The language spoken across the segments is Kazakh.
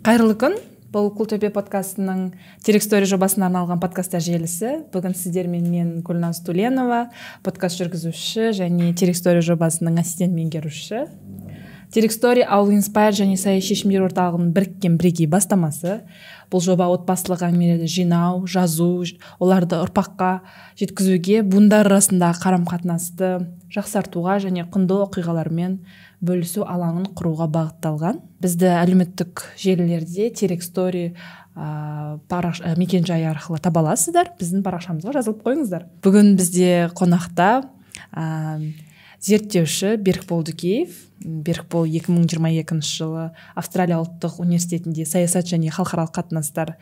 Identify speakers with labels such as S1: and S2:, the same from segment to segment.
S1: қайырлы күн бұл күлтөбе подкастының терек стори жобасына арналған подкасттар желісі бүгін сіздермен мен гүлназ туленова подкаст жүргізуші және терек стори жобасының ассистент меңгеруші терек стори ауыл инспайр және саяси шешімдер орталығының біріккен бірегей бастамасы бұл жоба отбасылық әңгімелерді жинау жазу оларды ұрпаққа жеткізуге буындар арасындағы қарым қатынасты жақсартуға және құнды оқиғалармен бөлісу алаңын құруға бағытталған бізді әлеуметтік желілерде терек стори ә, параш, мекенжайы арқылы таба аласыздар біздің парақшамызға жазылып қойыңыздар бүгін бізде қонақта ә, зерттеуші берікбол дүкеев берікбол 2022 жылы австралия ұлттық университетінде саясат және халықаралық қатынастар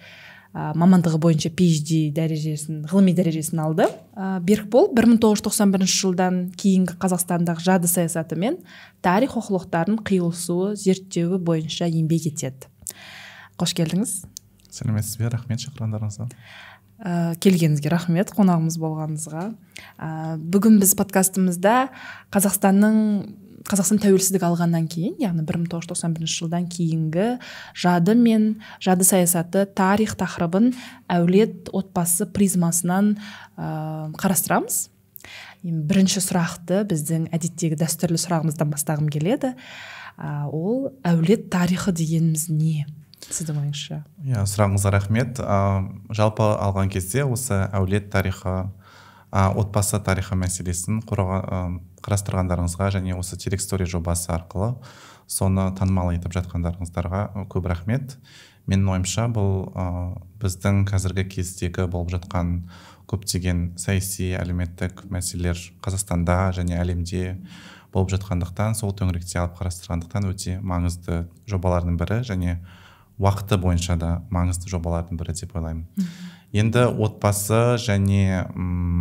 S1: ә, мамандығы бойынша PhD дәрежесін ғылыми дәрежесін алды ә, берікбол 1991 жылдан кейінгі қазақстандағы жады саясаты мен тарих оқулықтарын қиылысуы зерттеуі бойынша еңбек етеді қош келдіңіз
S2: сәлеметсіз бе рахмет шақырғандарыңызға
S1: ә, келгеніңізге рахмет қонағымыз болғаныңызға ә, бүгін біз подкастымызда қазақстанның қазақстан тәуелсіздік алғаннан кейін яғни бір мың тоғыз жылдан кейінгі жады мен жады саясаты тарих тақырыбын әулет отбасы призмасынан ә, қарастырамыз бірінші сұрақты біздің әдеттегі дәстүрлі сұрағымыздан бастағым келеді ә, ол әулет тарихы дегеніміз не сіздің ойыңызша
S2: иә сұрағыңызға рахмет ә, жалпы алған кезде осы әулет тарихы ә, отбасы тарихы мәселесін қарастырғандарыңызға және осы терек жобасы арқылы соны танымал етіп жатқандарыңыздарға көп рахмет менің ойымша бұл ә, біздің қазіргі кездегі болып жатқан көптеген саяси әлеуметтік мәселелер қазақстанда және әлемде болып жатқандықтан сол төңіректе алып қарастырғандықтан өте маңызды жобалардың бірі және уақыты бойынша да маңызды жобалардың бірі деп ойлаймын енді отбасы және ұм,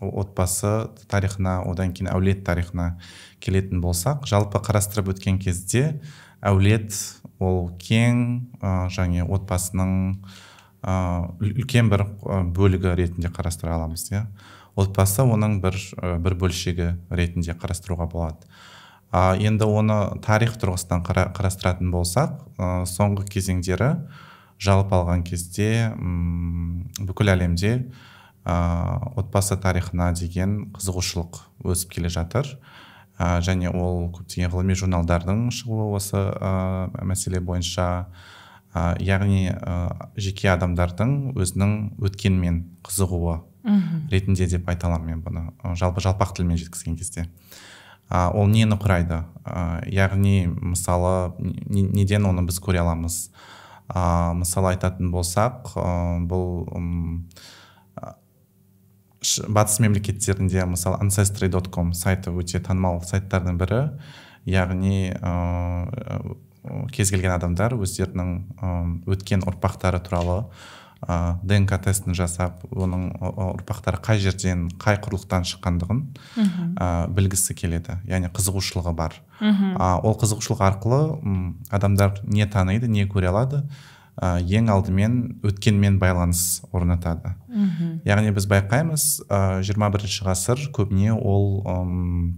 S2: отбасы тарихына одан кейін әулет тарихына келетін болсақ жалпы қарастырып өткен кезде әулет ол кең ә, және отбасының ә, үлкен бір бөлігі ретінде қарастыра аламыз иә отбасы оның бір бір бөлшегі ретінде қарастыруға болады ә, енді оны тарих тұрғысынан қара, қарастыратын болсақ ә, соңғы кезеңдері жалпы алған кезде ұм, бүкіл әлемде ә, отбасы тарихына деген қызығушылық өсіп келе жатыр ә, және ол көптеген ғылыми журналдардың шығуы осы ә, мәселе бойынша ә, яғни ә, жеке адамдардың өзінің өткенмен қызығуы ретінде деп айта аламын мен бұны жалпы жалпақ тілмен жеткізген кезде ә, ол нені құрайды ә, яғни мысалы неден оны біз көре аламыз ә, мысалы айтатын болсақ ә, бұл батыс мемлекеттерінде мысалы ancestry сайты өте танымал сайттардың бірі яғни ә, кез келген адамдар өздерінің өткен ұрпақтары туралы ә, днк тестін жасап оның ұрпақтары қай жерден қай құрлықтан шыққандығын ә, білгісі келеді яғни қызығушылығы бар ә, ол қызығушылық арқылы адамдар не таниды не көре алады ә, ең алдымен өткенмен байланыс орнатады мхм яғни біз байқаймыз жиырма ә, бірінші ғасыр көбіне ол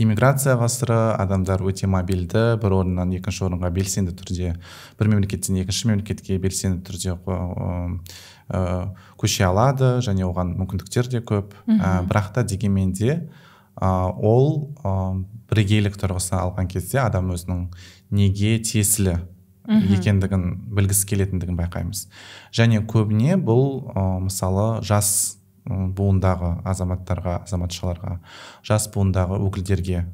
S2: иммиграция ғасыры адамдар өте мобильді бір орыннан екінші орынға белсенді түрде бір мемлекеттен екінші мемлекетке белсенді түрде көше алады және оған мүмкіндіктер де көп ә, бірақ та дегенмен де ол бірегейлік тұрғысынан алған кезде адам өзінің неге тиесілі
S3: екендігін
S2: білгісі келетіндігін байқаймыз және көбіне бұл мысалы жас буындағы азаматтарға азаматшаларға жас буындағы өкілдерге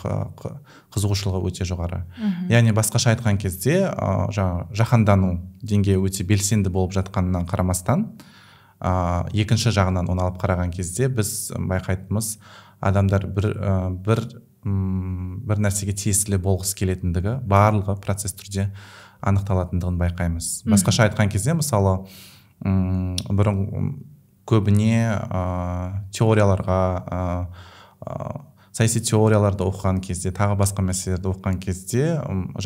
S2: қызығушылығы өте жоғары мхм яғни басқаша айтқан кезде ә, жаһандану деңгейі өте белсенді болып жатқанынан қарамастан ә, екінші жағынан оны алып қараған кезде біз байқайтынымыз адамдар бір бір, бір нәрсеге тиесілі болғысы келетіндігі барлығы процесс түрде анықталатындығын байқаймыз басқаша айтқан кезде мысалы бұрын көбіне ә, теорияларға ә, саяси теорияларды оқыған кезде тағы басқа мәселелерді оқыған кезде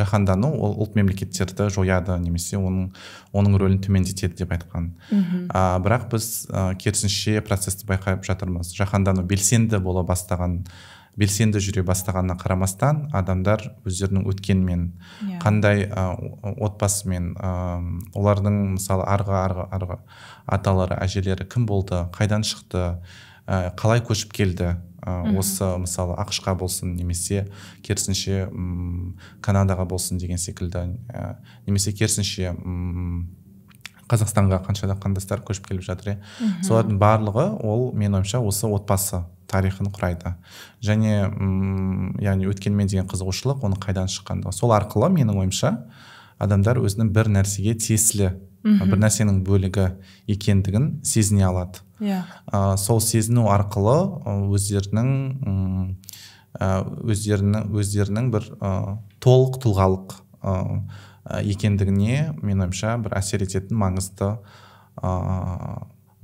S2: жаһандану ол ұлт мемлекеттерді жояды немесе оның оның рөлін төмендетеді деп айтқан
S4: ә,
S2: бірақ біз ә, керісінше процесті байқап жатырмыз жаһандану белсенді бола бастаған белсенді жүре бастағанына қарамастан адамдар өздерінің өткенмен, yeah. Иә. қандай ә, отбасымен ә, олардың мысалы арғы арғы арғы аталары әжелері кім болды қайдан шықты ә, қалай көшіп келді ә, осы мысалы ақш болсын немесе керісінше канадаға болсын деген секілді ә, немесе керісінше қазақстанға қаншада қандастар көшіп келіп жатыр иә солардың барлығы ол мен ойымша осы отбасы тарихын құрайды және м яғни өткенмен деген қызығушылық оның қайдан шыққандығы сол арқылы менің ойымша адамдар өзінің бір нәрсеге тиесілі бір нәрсенің бөлігі екендігін сезіне алады иә сол сезіну арқылы өздерінің өздерінің өздерінің бір толық тұлғалық Э, екендігіне менің ойымша бір әсер ететін маңызды ыыы э,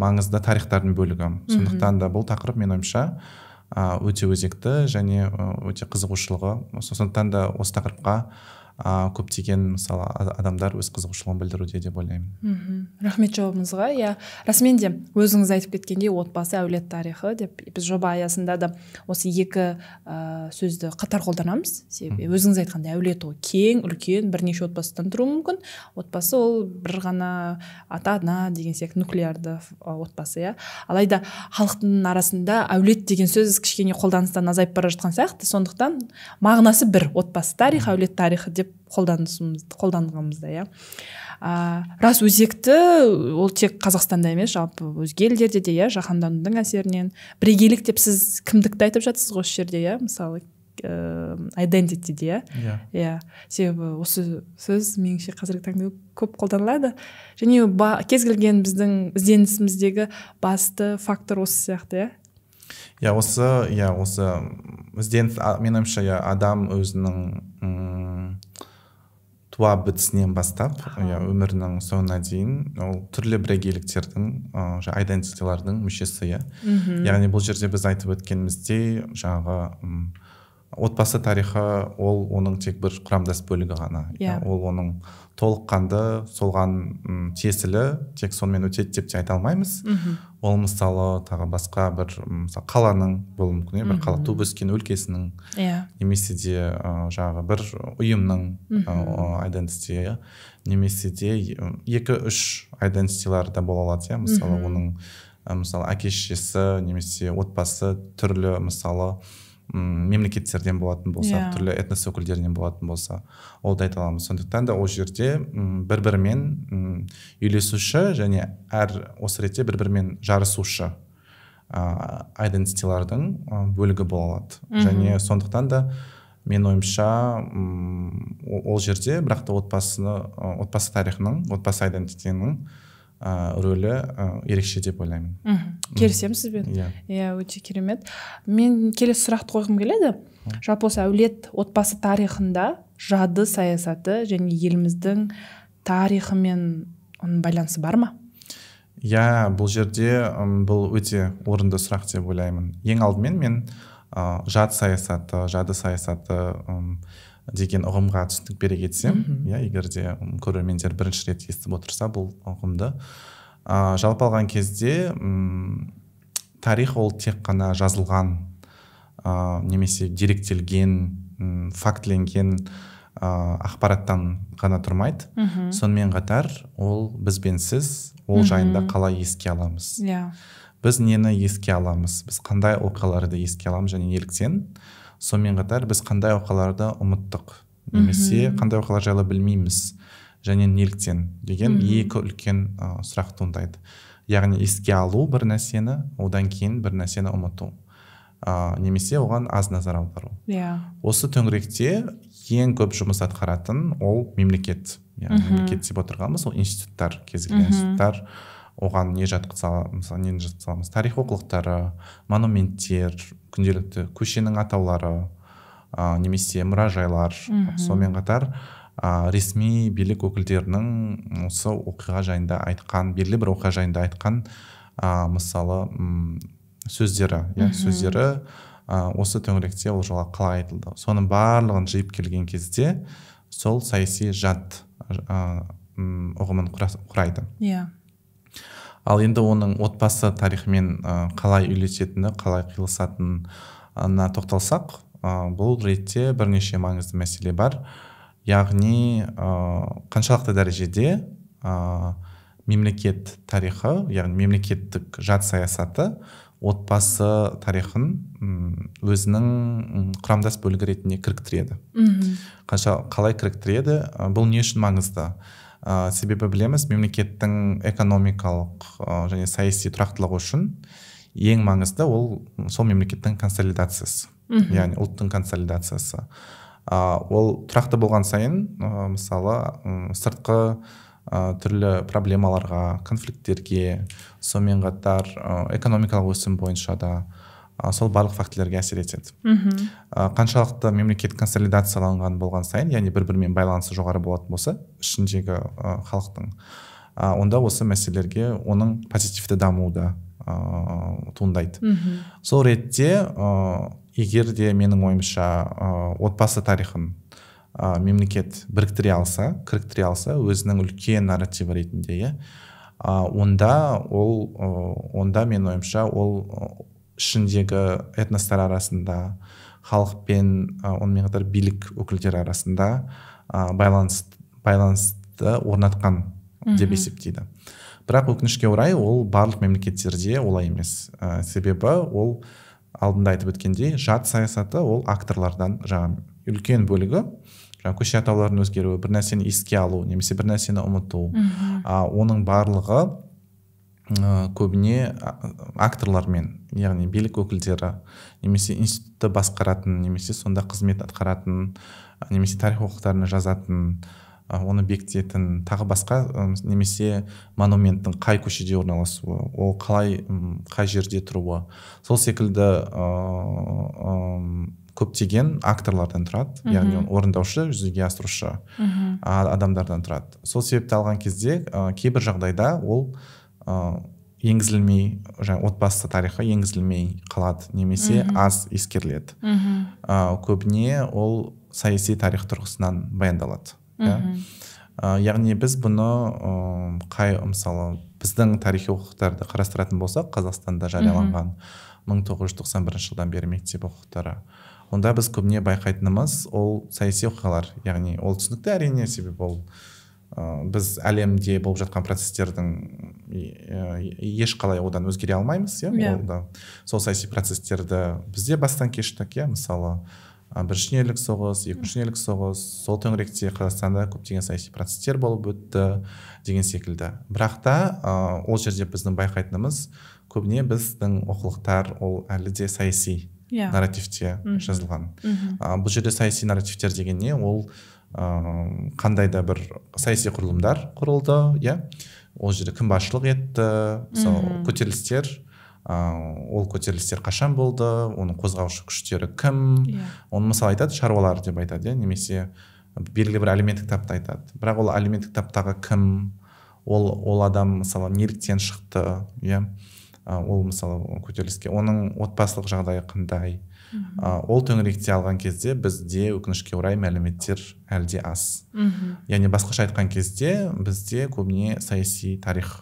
S2: маңызды тарихтардың бөлігі сондықтан да бұл тақырып менің ойымша э, өте өзекті және өте қызығушылығы сондықтан да осы тақырыпқа ә, көптеген мысалы адамдар өз қызығушылығын білдіруде деп ойлаймын
S1: мхм рахмет жауабыңызға иә расымен де өзіңіз айтып кеткендей отбасы әулет тарихы деп біз жоба аясында да осы екі ә, сөзді қатар қолданамыз себебі өзіңіз айтқандай әулет ол кең үлкен бірнеше отбасыдан тұруы мүмкін отбасы ол бір ғана ата ана деген сияқты нуклеарды отбасы иә алайда халықтың арасында әулет деген сөз кішкене қолданыстан азайып бара жатқан сияқты сондықтан мағынасы бір отбасы тарихы әулет тарихы деп қолданғанымызда иә ә, рас өзекті ол тек қазақстанда емес жалпы өзге елдерде де иә жаһанданудың әсерінен бірегейлік деп сіз кімдікті айтып жатсыз ғой осы жерде иә мысалы айдентитиде иә иә иә себебі осы сөз меніңше қазіргі таңда көп қолданылады және кез келген біздің ізденісіміздегі басты фактор осы сияқты
S2: иә иә осы иә осы ізденіс менің ойымша иә, адам өзінің туа бітісінен бастап иә өмірінің соңына дейін ол түрлі бірегейліктердің ыыы айдентиталардың мүшесі иә яғни бұл жерде біз айтып өткеніміздей жаңағы отбасы тарихы ол оның тек бір құрамдас бөлігі ғана иә, иә ол оның толыққанды солған тиесілі тек сонымен өтеді деп те айта алмаймыз mm ол мысалы тағы басқа бір мысалы қаланың болуы мүмкін иә, бір қала туып өскен өлкесінің иә yeah. немесе де ә, жаңағы бір ұйымның айдентити иә, mm -hmm. немесе де екі үш айдентитилар да бола алады иә мысалы mm -hmm. оның мысалы әке немесе отбасы түрлі мысалы мемлекеттерден болатын болса yeah. Иә. түрлі этнос өкілдерінен болатын болса ол да айта аламыз сондықтан да ол жерде бір бірімен үйлесуші және әр осы ретте бір бірімен жарысушы ыыы айдентитилардың бөлігі бола алады mm және сондықтан да мен ойымша ол жерде бірақ та отбасыны отбасы тарихының отбасы айдентитетінің ә, рөлі ерекше деп
S1: ойлаймын мхм келісемін сізбен иә yeah. иә өте керемет мен келесі сұрақты қойғым келеді жалпы осы әулет отбасы тарихында жады саясаты және еліміздің тарихымен оның байланысы бар ма
S2: иә бұл жерде бұл өте орынды сұрақ деп ойлаймын ең алдымен мен ә, жад саясаты жады саясаты ұм, деген ұғымға түсінік бере кетсем иә егер де көрермендер бірінші рет естіп отырса бұл ұғымды ә, жалпы алған кезде ұм, тарих ол тек қана жазылған ә, немесе деректелген фактленген фактіленген ә, ақпараттан ғана тұрмайды Үху. сонымен қатар ол біз бен сіз ол жайында қалай еске аламыз иә біз нені еске аламыз біз қандай оқиғаларды еске аламыз және неліктен сонымен қатар біз қандай оқаларды ұмыттық немесе қандай оқалар жайлы білмейміз және неліктен деген екі үлкен ә, сұрақ туындайды яғни еске алу бір нәрсені одан кейін бір нәрсені ұмыту ә, немесе оған аз назар аудару иә осы төңіректе ең көп жұмыс атқаратын ол мемлекет яғни мемлекет деп отырғанымыз ол институттар кез келген институттар оған не жатқыза мысалы нені жатқыза аламыз тарих оқулықтары монументтер күнделікті көшенің атаулары ә, немесе мұражайлар сомен сонымен қатар ә, ресми билік өкілдерінің осы оқиға жайында айтқан белгілі бір оқиға жайында айтқан ә, мысалы ұм, сөздері иә сөздері ә, осы төңіректе ол жолы қалай айтылды соның барлығын жиып келген кезде сол саяси жад ұғымын құрайды иә ал енді оның отбасы тарихымен қалай үйлесетіні қалай қиылысатынына тоқталсақ бұл ретте бірнеше маңызды мәселе бар яғни қаншалықты дәрежеде мемлекет тарихы яғни мемлекеттік жат саясаты отбасы тарихын өзінің құрамдас бөлігі ретінде кіріктіреді мхм қалай кіріктіреді бұл не үшін маңызды ә, себебі білеміз мемлекеттің экономикалық ә, және саяси тұрақтылығы үшін ең маңызды ол сол мемлекеттің консолидациясы мхм яғни ұлттың консолидациясы ә, ол тұрақты болған сайын ә, мысалы ә, сыртқы ә, түрлі проблемаларға конфликттерге сонымен қатар ә, экономикалық өсім бойынша да сол барлық фактілерге әсер етеді мхм қаншалықты мемлекет консолидацияланған болған сайын яғни бір бірімен байланысы жоғары болатын болса ішіндегі халықтың онда осы мәселелерге оның позитивті дамуы да ыыы туындайды мхм сол ретте ыыы егер де менің ойымша ыыы отбасы тарихын ә, мемлекет біріктіре алса кіріктіре алса өзінің үлкен нарративі ретінде иә онда ол онда менің ойымша ол ішіндегі этностар арасында халық пен онымен қатар билік өкілдері арасында байланыс байланысты орнатқан деп есептейді бірақ өкінішке орай ол барлық мемлекеттерде олай емес ә, себебі ол алдында айтып өткендей жат саясаты ол акторлардан жаңағы үлкен бөлігі жаңағы көше атауларының өзгеруі бір нәрсені еске алу немесе бір нәрсені ұмыту ә, оның барлығы көбіне акторлармен яғни билік өкілдері немесе институтты басқаратын немесе сонда қызмет атқаратын немесе тарих оқулықтарына жазатын оны бекітетін тағы басқа немесе монументтің қай көшеде орналасуы ол қалай қай жерде тұруы сол секілді ыыы көптеген акторлардан тұрады mm -hmm. яғни орындаушы жүзеге асырушы mm адамдардан тұрады сол себепті алған кезде ә, кейбір жағдайда ол енгізілмей жаңа отбасы тарихы енгізілмей қалады немесе аз ескеріледі
S3: ә,
S2: көбіне ол саяси тарих тұрғысынан баяндалады ә, яғни біз бұны қай мысалы біздің тарихи оқулықтарды қарастыратын болсақ қазақстанда жарияланған 1991 жылдан бері мектеп оқулықтары онда біз көбіне байқайтынымыз ол саяси оқиғалар яғни ол түсінікті әрине себебі ол ә, біз әлемде болып жатқан процестердің э, ешқалай одан өзгере алмаймыз иә, иә. сол саяси процестерді бізде бастан кештік иә мысалы соғыз, соғыс дүниежүзілік соғыс сол төңіректе қазақстанда көптеген саяси процестер болып өтті деген секілді бірақ та ә, ол жерде біздің байқайтынымыз көбіне біздің оқулықтар ол әлі де саяси yeah. Иә. нарративте жазылған mm -hmm. ә, бұл жерде саяси нарративтер деген не ол ыыы қандай да бір саяси құрылымдар құрылды иә ол жерде кім басшылық етті мысалы көтерілістер ыыы ол көтерілістер қашан болды оның қозғаушы күштері кім yeah. Иә. оны мысалы айтады шаруалар деп айтады иә немесе белгілі бір әлеуметтік тапты айтады бірақ ол әлеуметтік таптағы кім ол ол адам мысалы неліктен шықты иә ол мысалы көтеріліске оның отбасылық жағдайы қандай ә, ол төңіректе алған кезде бізде өкінішке орай мәліметтер әлде аз мхм яғни басқаша айтқан кезде бізде көбіне саяси тарих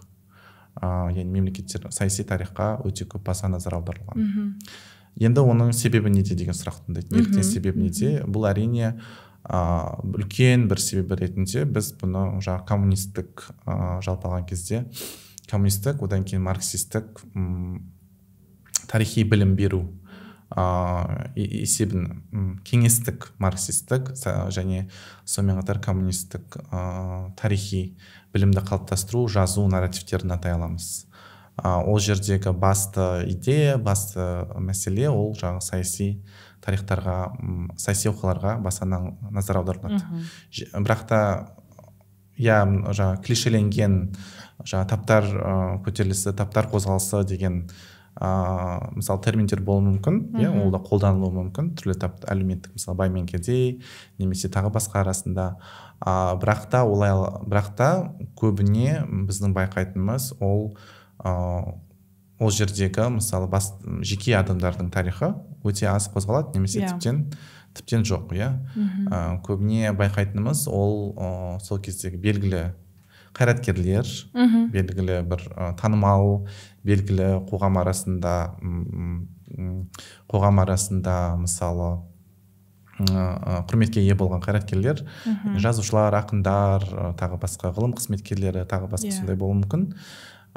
S2: ә, яғни мемлекеттер саяси тарихқа өте көп баса назар
S3: аударылған
S2: енді оның себебі неде деген сұрақ туындайды неліктен себебі неде бұл әрине ыыы үлкен бір себебі ретінде біз бұны жаңағы коммунистік ыыы жалпы алған кезде коммунистік одан кейін марксистік тарихи білім беру ыыы есебін кеңестік марксистік және сонымен қатар коммунистік ыыы тарихи білімді қалыптастыру жазу нарративтерін атай аламыз ол жердегі басты идея басты мәселе ол жаңағы саяси тарихтарға саяси оқуларға баса назар аударылады бірақ та иә жаңағы клишеленген жаңағы таптар көтерілісі таптар қозғалысы деген ыыы мысалы терминдер болуы мүмкін иә ол да қолданылуы мүмкін түрлі тап әлеуметтік мысалы бай мен кедей немесе тағы басқа арасында а, бірақ та олай бірақ та көбіне біздің байқайтынымыз ол ыыы ол жердегі мысалы жеке адамдардың тарихы өте аз қозғалады немесе иә. тіптен тіптен жоқ иә көбіне байқайтынымыз ол ыыы сол кездегі белгілі қайраткерлер мхм белгілі бір ә, танымал белгілі қоғам арасында қоғам арасында мысалы ыыы құрметке ие болған қайраткерлер жазушылар ақындар тағы басқа ғылым қызметкерлері тағы басқа yeah. сондай иә. болуы мүмкін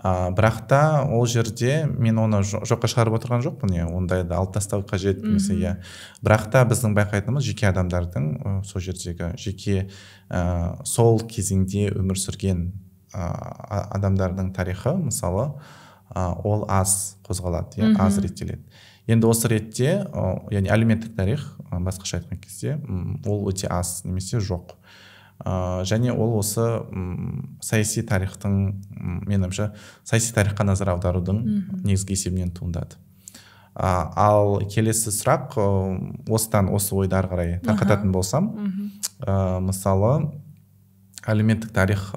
S2: ыыы бірақ та ол жерде мен оны жоққа шығарып отырған жоқпын иә ондайды алып тастау қажет немесе иә бірақ та біздің байқайтынымыз жеке адамдардың сол жердегі жеке ә, сол кезеңде өмір сүрген ә, адамдардың тарихы мысалы ә, ол аз қозғалады иә аз реттеледі енді осы ретте яғни әлеуметтік тарих басқаша айтқан кезде ол өте аз немесе жоқ ә, және ол осы ұм, саяси тарихтың ұм, саяси тарихқа назар аударудың негізгі есебінен туындады ә, ал келесі сұрақ ә, осыдан осы ойды ары қарай тарқататын болсам мысалы әлеуметтік тарих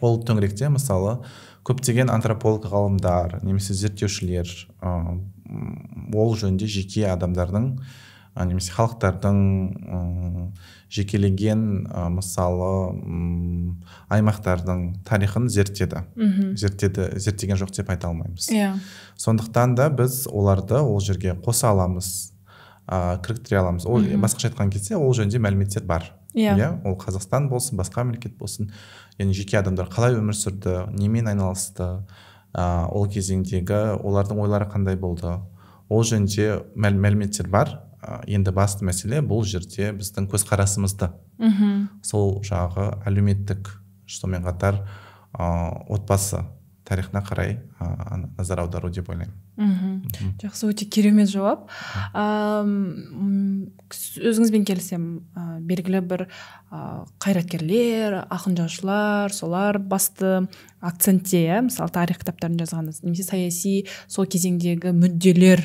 S2: ол төңіректе мысалы көптеген антрополог ғалымдар немесе зерттеушілер ол жөнінде жеке адамдардың немесе халықтардың ә, жекелеген мысалы аймақтардың тарихын зерттеді мхм зерттеді зерттеген жоқ деп айта алмаймыз иә сондықтан да біз оларды ол жерге қоса аламыз ә, кіріктіре аламыз ол басқаша айтқан кезде ол жөнінде мәліметтер бар иә yeah. Иә, ол қазақстан болсын басқа мемлекет болсын яғни жеке адамдар қалай өмір сүрді немен айналысты ол кезеңдегі олардың ойлары қандай болды ол жөнінде мәліметтер бар енді басты мәселе бұл жерде біздің көзқарасымызды мхм сол жағы әлеуметтік сонымен қатар ыыы отбасы тарихына қарай ыыы
S1: назар аудару деп ойлаймын мхм жақсы өте керемет жауап өзіңізбен келісемін белгілі бір қайраткерлер ақын жазушылар солар басты акцентте иә мысалы тарих кітаптарын жазғанда немесе саяси сол кезеңдегі мүдделер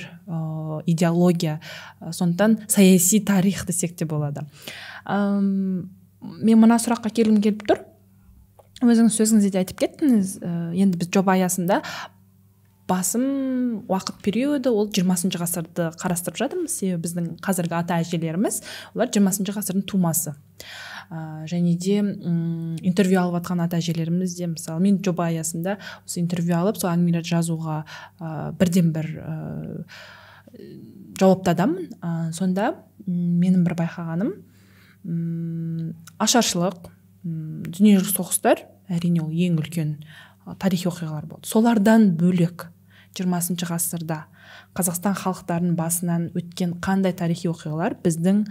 S1: идеология сондықтан саяси тарих десек те болады мен мына сұраққа келгім келіп тұр өзіңіз сөзіңізде де айтып кеттіңіз енді біз жоба аясында басым уақыт периоды ол жиырмасыншы ғасырды қарастырып жатырмыз себебі біздің қазіргі ата әжелеріміз олар жиырмасыншы ғасырдың тумасы ә, және де интервью алып жатқан ата әжелеріміз де мысалы мен жоба аясында осы интервью алып сол әңгімелерді жазуға ә, бірден бір ә, жауапты адаммын ә, сонда менің бір байқағаным ә, ашаршылық дүниежүзілік соғыстар әрине ол ең үлкен тарихи оқиғалар болды солардан бөлек жиырмасыншы ғасырда қазақстан халықтарының басынан өткен қандай тарихи оқиғалар біздің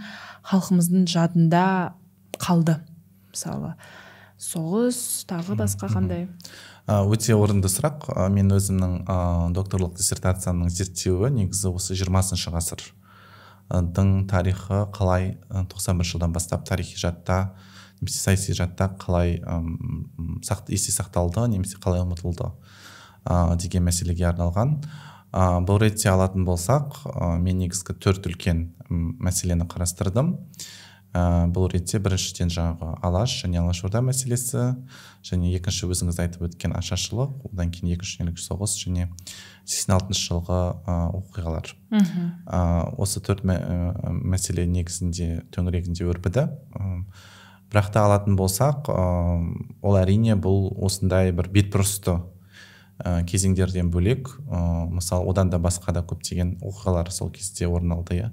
S1: халқымыздың жадында қалды мысалы соғыс тағы басқа қандай
S2: өте орынды сұрақ мен өзімнің докторлық диссертациямның зерттеуі негізі осы жиырмасыншы ғасырдың тарихы қалай 91 жылдан бастап тарихи жадта немесе саяси жадта қалай сақ есте сақталды немесе қалай ұмытылды ә, деген мәселеге арналған ә, бұл ретте алатын болсақ ә, мен негізгі төрт үлкен мәселені қарастырдым ә, бұл ретте біріншіден жаңағы алаш және алаш орда мәселесі және екінші өзіңіз айтып өткен ашаршылық одан кейін екінші дүниежүзілік соғыс және сексен алтыншы жылғы оқиғалар ә, осы төрт мә, ә, мәселе негізінде төңірегінде өрбіді бірақ та алатын болсақ ә, ол әрине бұл осындай бір бетбұрысты ә, кезеңдерден бөлек ә, э, мысалы одан да басқа да көптеген оқиғалар сол кезде орын алды иә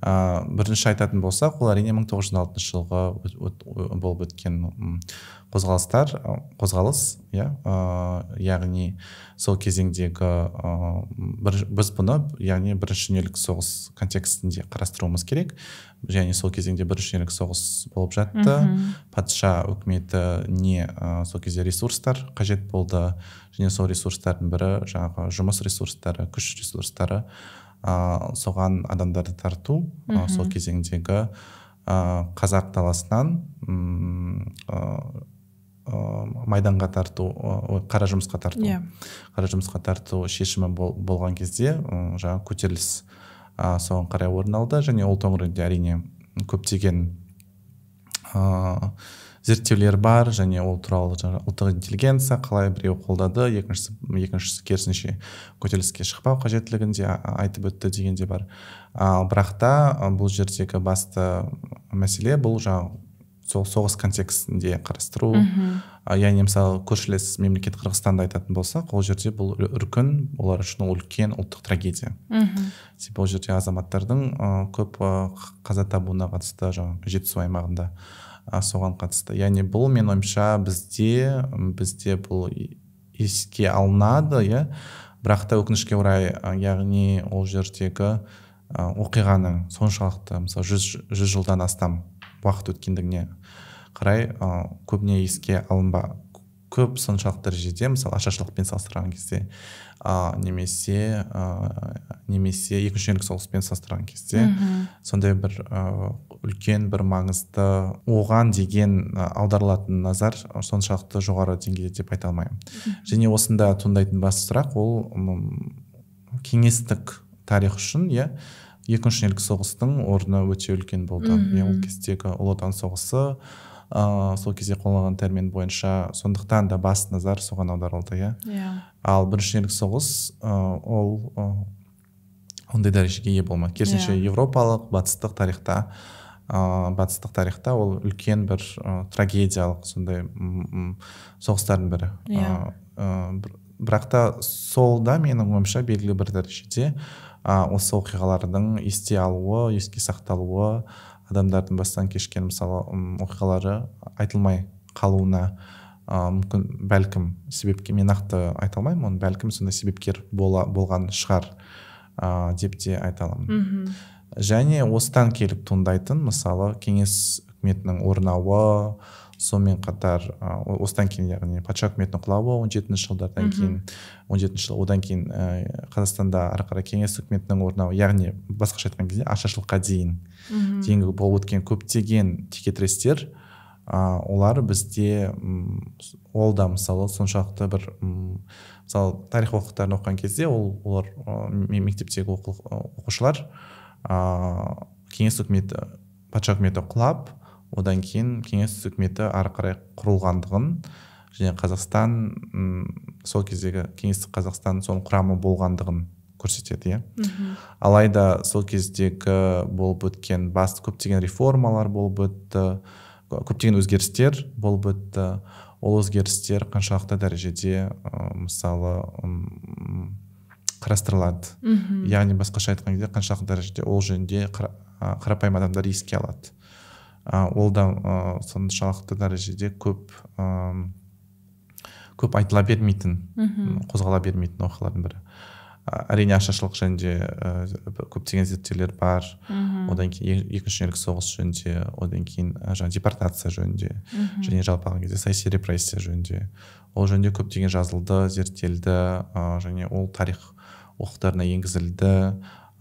S2: ә, бірінші айтатын болсақ ол әрине 1906 жылғы болып өткен қозғалыстар қозғалыс иә яғни сол кезеңдегі біз бұны яғни бірінші дүниелік соғыс контекстінде қарастыруымыз керек және сол кезеңде бірінші дүниелік соғыс болып жатты Патыша патша үкіметі не ә, сол кезде ресурстар қажет болды және сол ресурстардың бірі жаңағы жұмыс ресурстары күш ресурстары ә, соған адамдарды тарту ә, сол кезеңдегі ә, қазақ даласынан майданға тарту ой қара жұмысқа тарту yeah. Иә. қара жұмысқа тарту шешімі болған кезде жаңағы көтеріліс ә, соған қарай орын алды және ол төңірегінде әрине көптеген ыыы зерттеулер бар және ол туралы жаңағы ұлттық интеллигенция қалай біреу қолдады екіншісі екіншісі керісінше көтеріліске шықпау қажеттілігін де айтып өтті дегенде бар ал бірақ та бұл жердегі басты мәселе бұл жаңағы сол соғыс контекстінде қарастыру мхм яғни мысалы көршілес мемлекет қырғызстанды айтатын болсақ ол жерде бұл үркін олар үшін ол үлкен ұлттық трагедия мхм себебі ол жерде азаматтардың көп қаза табуына қатысты жаңағы жетісу аймағында соған қатысты яғни бұл мен ойымша бізде бізде бұл еске алынады иә бірақ та өкінішке орай яғни ол жердегі оқиғаның соншалықты мысалы жүз, жүз жылдан астам уақыт өткендігіне қарай ә, көбіне еске алынба көп соншалықты дәрежеде мысалы ашаршылықпен салыстырған кезде немесе ә, немесе екінші дүниежүзілік соғыспен салыстырған кезде сондай бір ә, үлкен бір маңызды оған деген аударылатын назар соншалықты жоғары деңгейде деп айта алмаймын және осында туындайтын басты сұрақ ол кеңестік тарих үшін иә екінші дүниежүзілік соғыстың орны өте үлкен болды иә ол кездегі ұлы отан соғысы ыыы э, сол кезде қолданған термин бойынша сондықтан да басты назар соған аударылды иә, иә. ал дүниежүзілік соғыс э, ол э, ондай дәрежеге ие болмады керісінше иә. европалық батыстық тарихта ыыы батыстық тарихта ол үлкен бір трагедиялық сондай соғыстардың бірі yeah. ә, иә. бірақ та сол да менің ойымша белгілі бір дәрежеде ә, осы оқиғалардың есте алуы еске сақталуы адамдардың бастан кешкен мысалы оқиғалары айтылмай қалуына ә, мүмкін бәлкім себепке мен нақты айта алмаймын оны бәлкім сондай себепкер бола, болған шығар ә, деп те айта аламын және осыдан келіп туындайтын мысалы кеңес үкіметінің орнауы сонымен қатар ә, осыдан кейін яғни патша үкіметінің құлауы он жетінші жылдардан кейін он жетінші жыл одан кейін ә, қазақстанда ары қарай кеңес үкіметінің орнауы яғни басқаша айтқан кезде ашаршылыққа дейін дейінгі болып өткен көптеген текетірестер ә, олар бізде м ол да мысалы соншалықты бір м мысалы тарих оқулықтарын оқыған кезде ол олар ә, мектептегі оқушылар ыыы ә, кеңес үкіметі патша үкіметі құлап одан кейін кеңес үкіметі ары қарай құрылғандығын және қазақстан ұм, сол кездегі кеңестік қазақстан соның құрамы болғандығын көрсетеді иә алайда сол кездегі болып өткен басты көптеген реформалар болып өтті көптеген өзгерістер болып өтті ол өзгерістер қаншалықты дәрежеде ә, мысалы ұм, қарастырылады яғни басқаша айтқан кезде қаншалықты дәрежеде ол жөнінде қарапайым адамдар еске алады ә, ол да ә, соншалықты дәрежеде көп ә, көп айтыла бермейтін қозғала бермейтін оқиғалардың бірі әрине ашаршылық жөнінде ә, көптеген зерттеулер бар одан кейін екінші дүниежүзілік соғыс жөнінде одан кейін жаңа депортация жөнінде және жалпы алған кезде саяси репрессия жөнінде ол жөнінде көптеген жазылды зерттелді ә, және ол тарих оқытарына енгізілді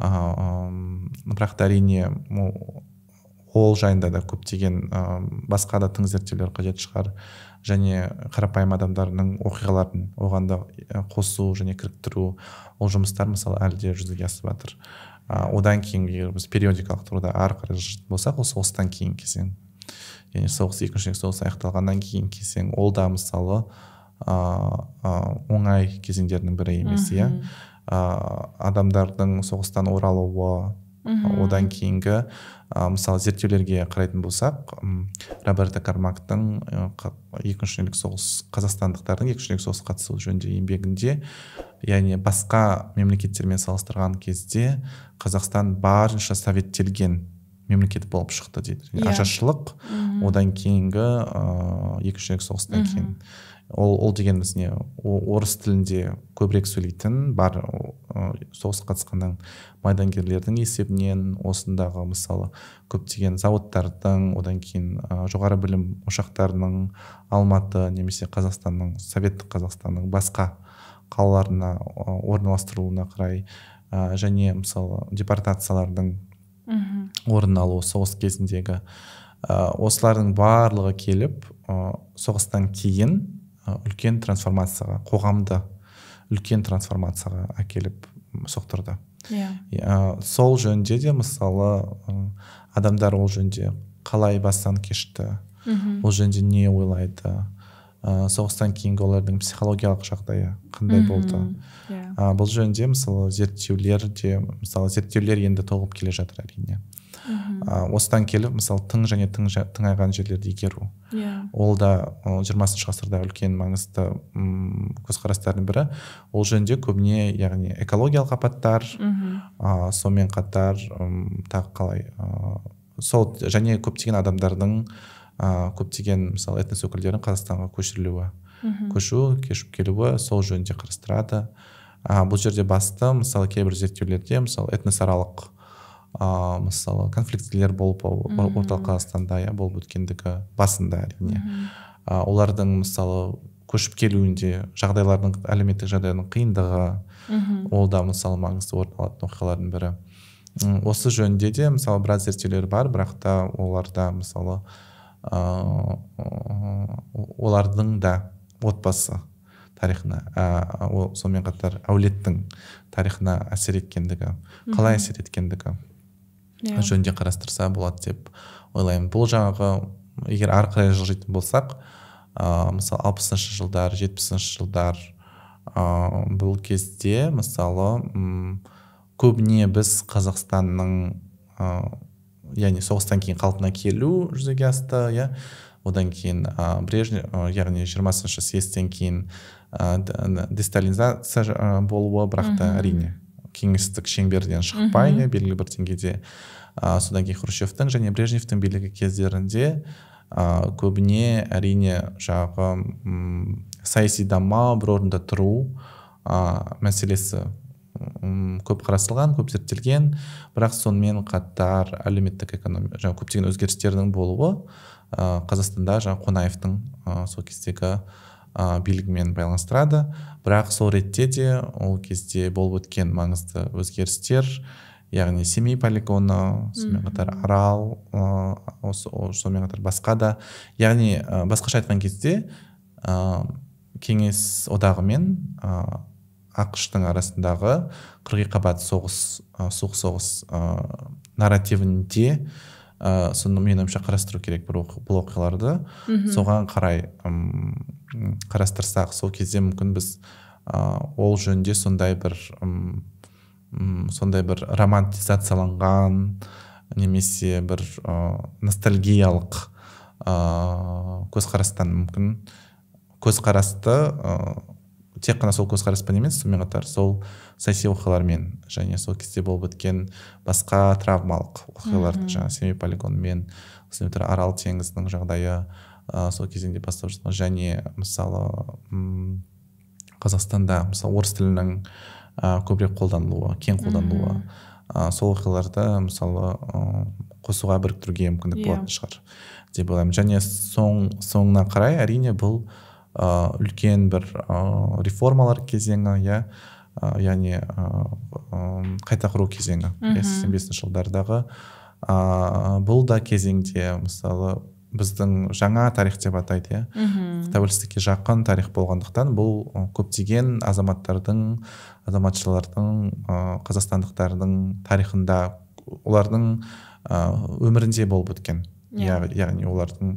S2: ыыы бірақ әрине ол жайында да көптеген ә, басқа да тың зерттеулер қажет шығар және қарапайым адамдардың оқиғаларын оған да қосу және кіріктіру ол жұмыстар мысалы әлі де жүзеге асып жатыр ә, одан кейін егер біз периодикалық тұрғыда ары қарай жылжитын болсақ ол соғыстан кейін кезең яғни соғыс екінші соғыс аяқталғаннан кейін кезең ол да мысалы ыыы оңай кезеңдердің бірі емес иә адамдардың соғыстан оралуы мхм одан кейінгі ә, мысалы зерттеулерге қарайтын болсақ роберто кармактың екінші дүниелік соғыс қазақстандықтардың екінші дүниелік соғысқа қатысуы жөнінде еңбегінде яғни басқа мемлекеттермен салыстырған кезде қазақстан барынша советтелген мемлекет болып шықты дейді yeah. Иә. одан кейінгі ыыы ә, екінші дүниелік соғыстан кейін ол ол дегеніміз не орыс тілінде көбірек сөйлейтін бар соғысқа қатысқаннан майдангерлердің есебінен осындағы мысалы көптеген зауыттардың одан кейін жоғары білім ошақтарының алматы немесе қазақстанның советтік қазақстанның басқа қалаларына орналастырылуына қарай және мысалы депортациялардың орын алуы соғыс кезіндегі осылардың барлығы келіп соғыстан кейін үлкен трансформацияға қоғамды үлкен трансформацияға әкеліп соқтырды иә yeah. сол жөнде де мысалы адамдар ол жөнде қалай бастан кешті mm ол жөнінде не ойлайды ә, соғыстан кейінгі олардың психологиялық жағдайы қандай болды yeah. ә, иә. бұл жөнінде мысалы зерттеулер де мысалы зерттеулер енді толып келе жатыр әрине
S4: ә,
S2: осыдан келіп мысалы тың және тың тыңайған жерлерді игеру yeah. Иә. ол да жиырмасыншы ғасырда үлкен маңызды көзқарастардың бірі ол жөнінде көбіне яғни экологиялық апаттар мхм ә, сонымен қатар ұм, тағы қалай ә, сол және көптеген адамдардың ә, көптеген мысалы этнос өкілдерінің қазақстанға көшірілуі мхм көшу кешіп келуі сол жөнінде қарастырады а, бұл жерде басты мысалы кейбір зерттеулерде мысалы этносаралық ыыы мысалы конфликтілер болып орталық қазақстанда иә болып өткендігі басында әрине олардың мысалы көшіп келуінде жағдайлардың әлеуметтік жағдайдың қиындығы мхм ол да мысалы маңызды орын алатын оқиғалардың бірі осы жөнінде де мысалы біраз зерттеулер бар бірақ та оларда мысалы ыыы олардың да отбасы тарихына ә, сонымен қатар әулеттің тарихына әсер еткендігі қалай әсер еткендігі yeah. Иә. жөнде қарастырса болады деп ойлаймын бұл жаңағы егер ары қарай жылжитын болсақ ыыы мысалы алпысыншы жылдар жетпісінші жылдар ыыы бұл кезде мысалы м көбіне біз қазақстанның ыыы яғни соғыстан кейін қалпына келу жүзеге асты иә одан кейін ә, брежнев яғни жиырмасыншы съезден кейін ә, десталинизация болуы бірақ та әрине кеңестік шеңберден шықпай белгілі бір деңгейде ә, содан кейін хрущевтің және брежневтің билігі кездерінде ә, көбіне әрине жағы саяси даму бір орында тұру ә, мәселесі көп қарастырылған көп зерттелген бірақ сонымен қатар әлеуметтік экономика жаңағы көптеген өзгерістердің болуы ә, қазақстанда жаңағы қонаевтың ә, сол кездегі ә, билігімен байланыстырады бірақ сол ретте де ол кезде болып өткен маңызды өзгерістер яғни семей полигоны сонымен қатар арал осы сонымен қатар басқа да яғни ә, басқаша айтқан кезде ә, кеңес одағы мен ә, ақштың арасындағы қырғиқабат соғыс ә, суық соғыс ә, нарративінде ә, соны менің ойымша қарастыру керек бұл, оқиғаларды соған қарай ұм, қарастырсақ сол кезде мүмкін біз ә, ол жөнінде сондай бір ұм, сондай бір романтизацияланған немесе бір ыыы ностальгиялық ә, көзқарастан мүмкін көзқарасты ә, тек қана сол көзқараспен емес сонымен қатар сол саяси оқиғалармен және сол кезде болып өткен басқа травмалық оқиғалар жаңағы семей полигонымен сонымен қатар арал теңізінің жағдайы ә, сол кезеңде бастап жатқан және мысалы қазақстанда мысалы орыс тілінің ә, көбірек қолданылуы кең қолданылуы ә, сол оқиғаларды мысалы ә, қосуға біріктіруге мүмкіндік yeah. Иә. болатын шығар деп ойлаймын және соң соңына қарай әрине бұл ә, үлкен бір ә, реформалар кезеңі иә яғни қайта құру кезеңі иә, сексен бесінші жылдардағы ә, бұл да кезеңде мысалы біздің жаңа тарих деп атайды иә тәуелсіздікке жақын тарих болғандықтан бұл көптеген азаматтардың азаматшалардың ыыы қазақстандықтардың тарихында олардың өмірінде болып өткен yeah. Иә. яғни олардың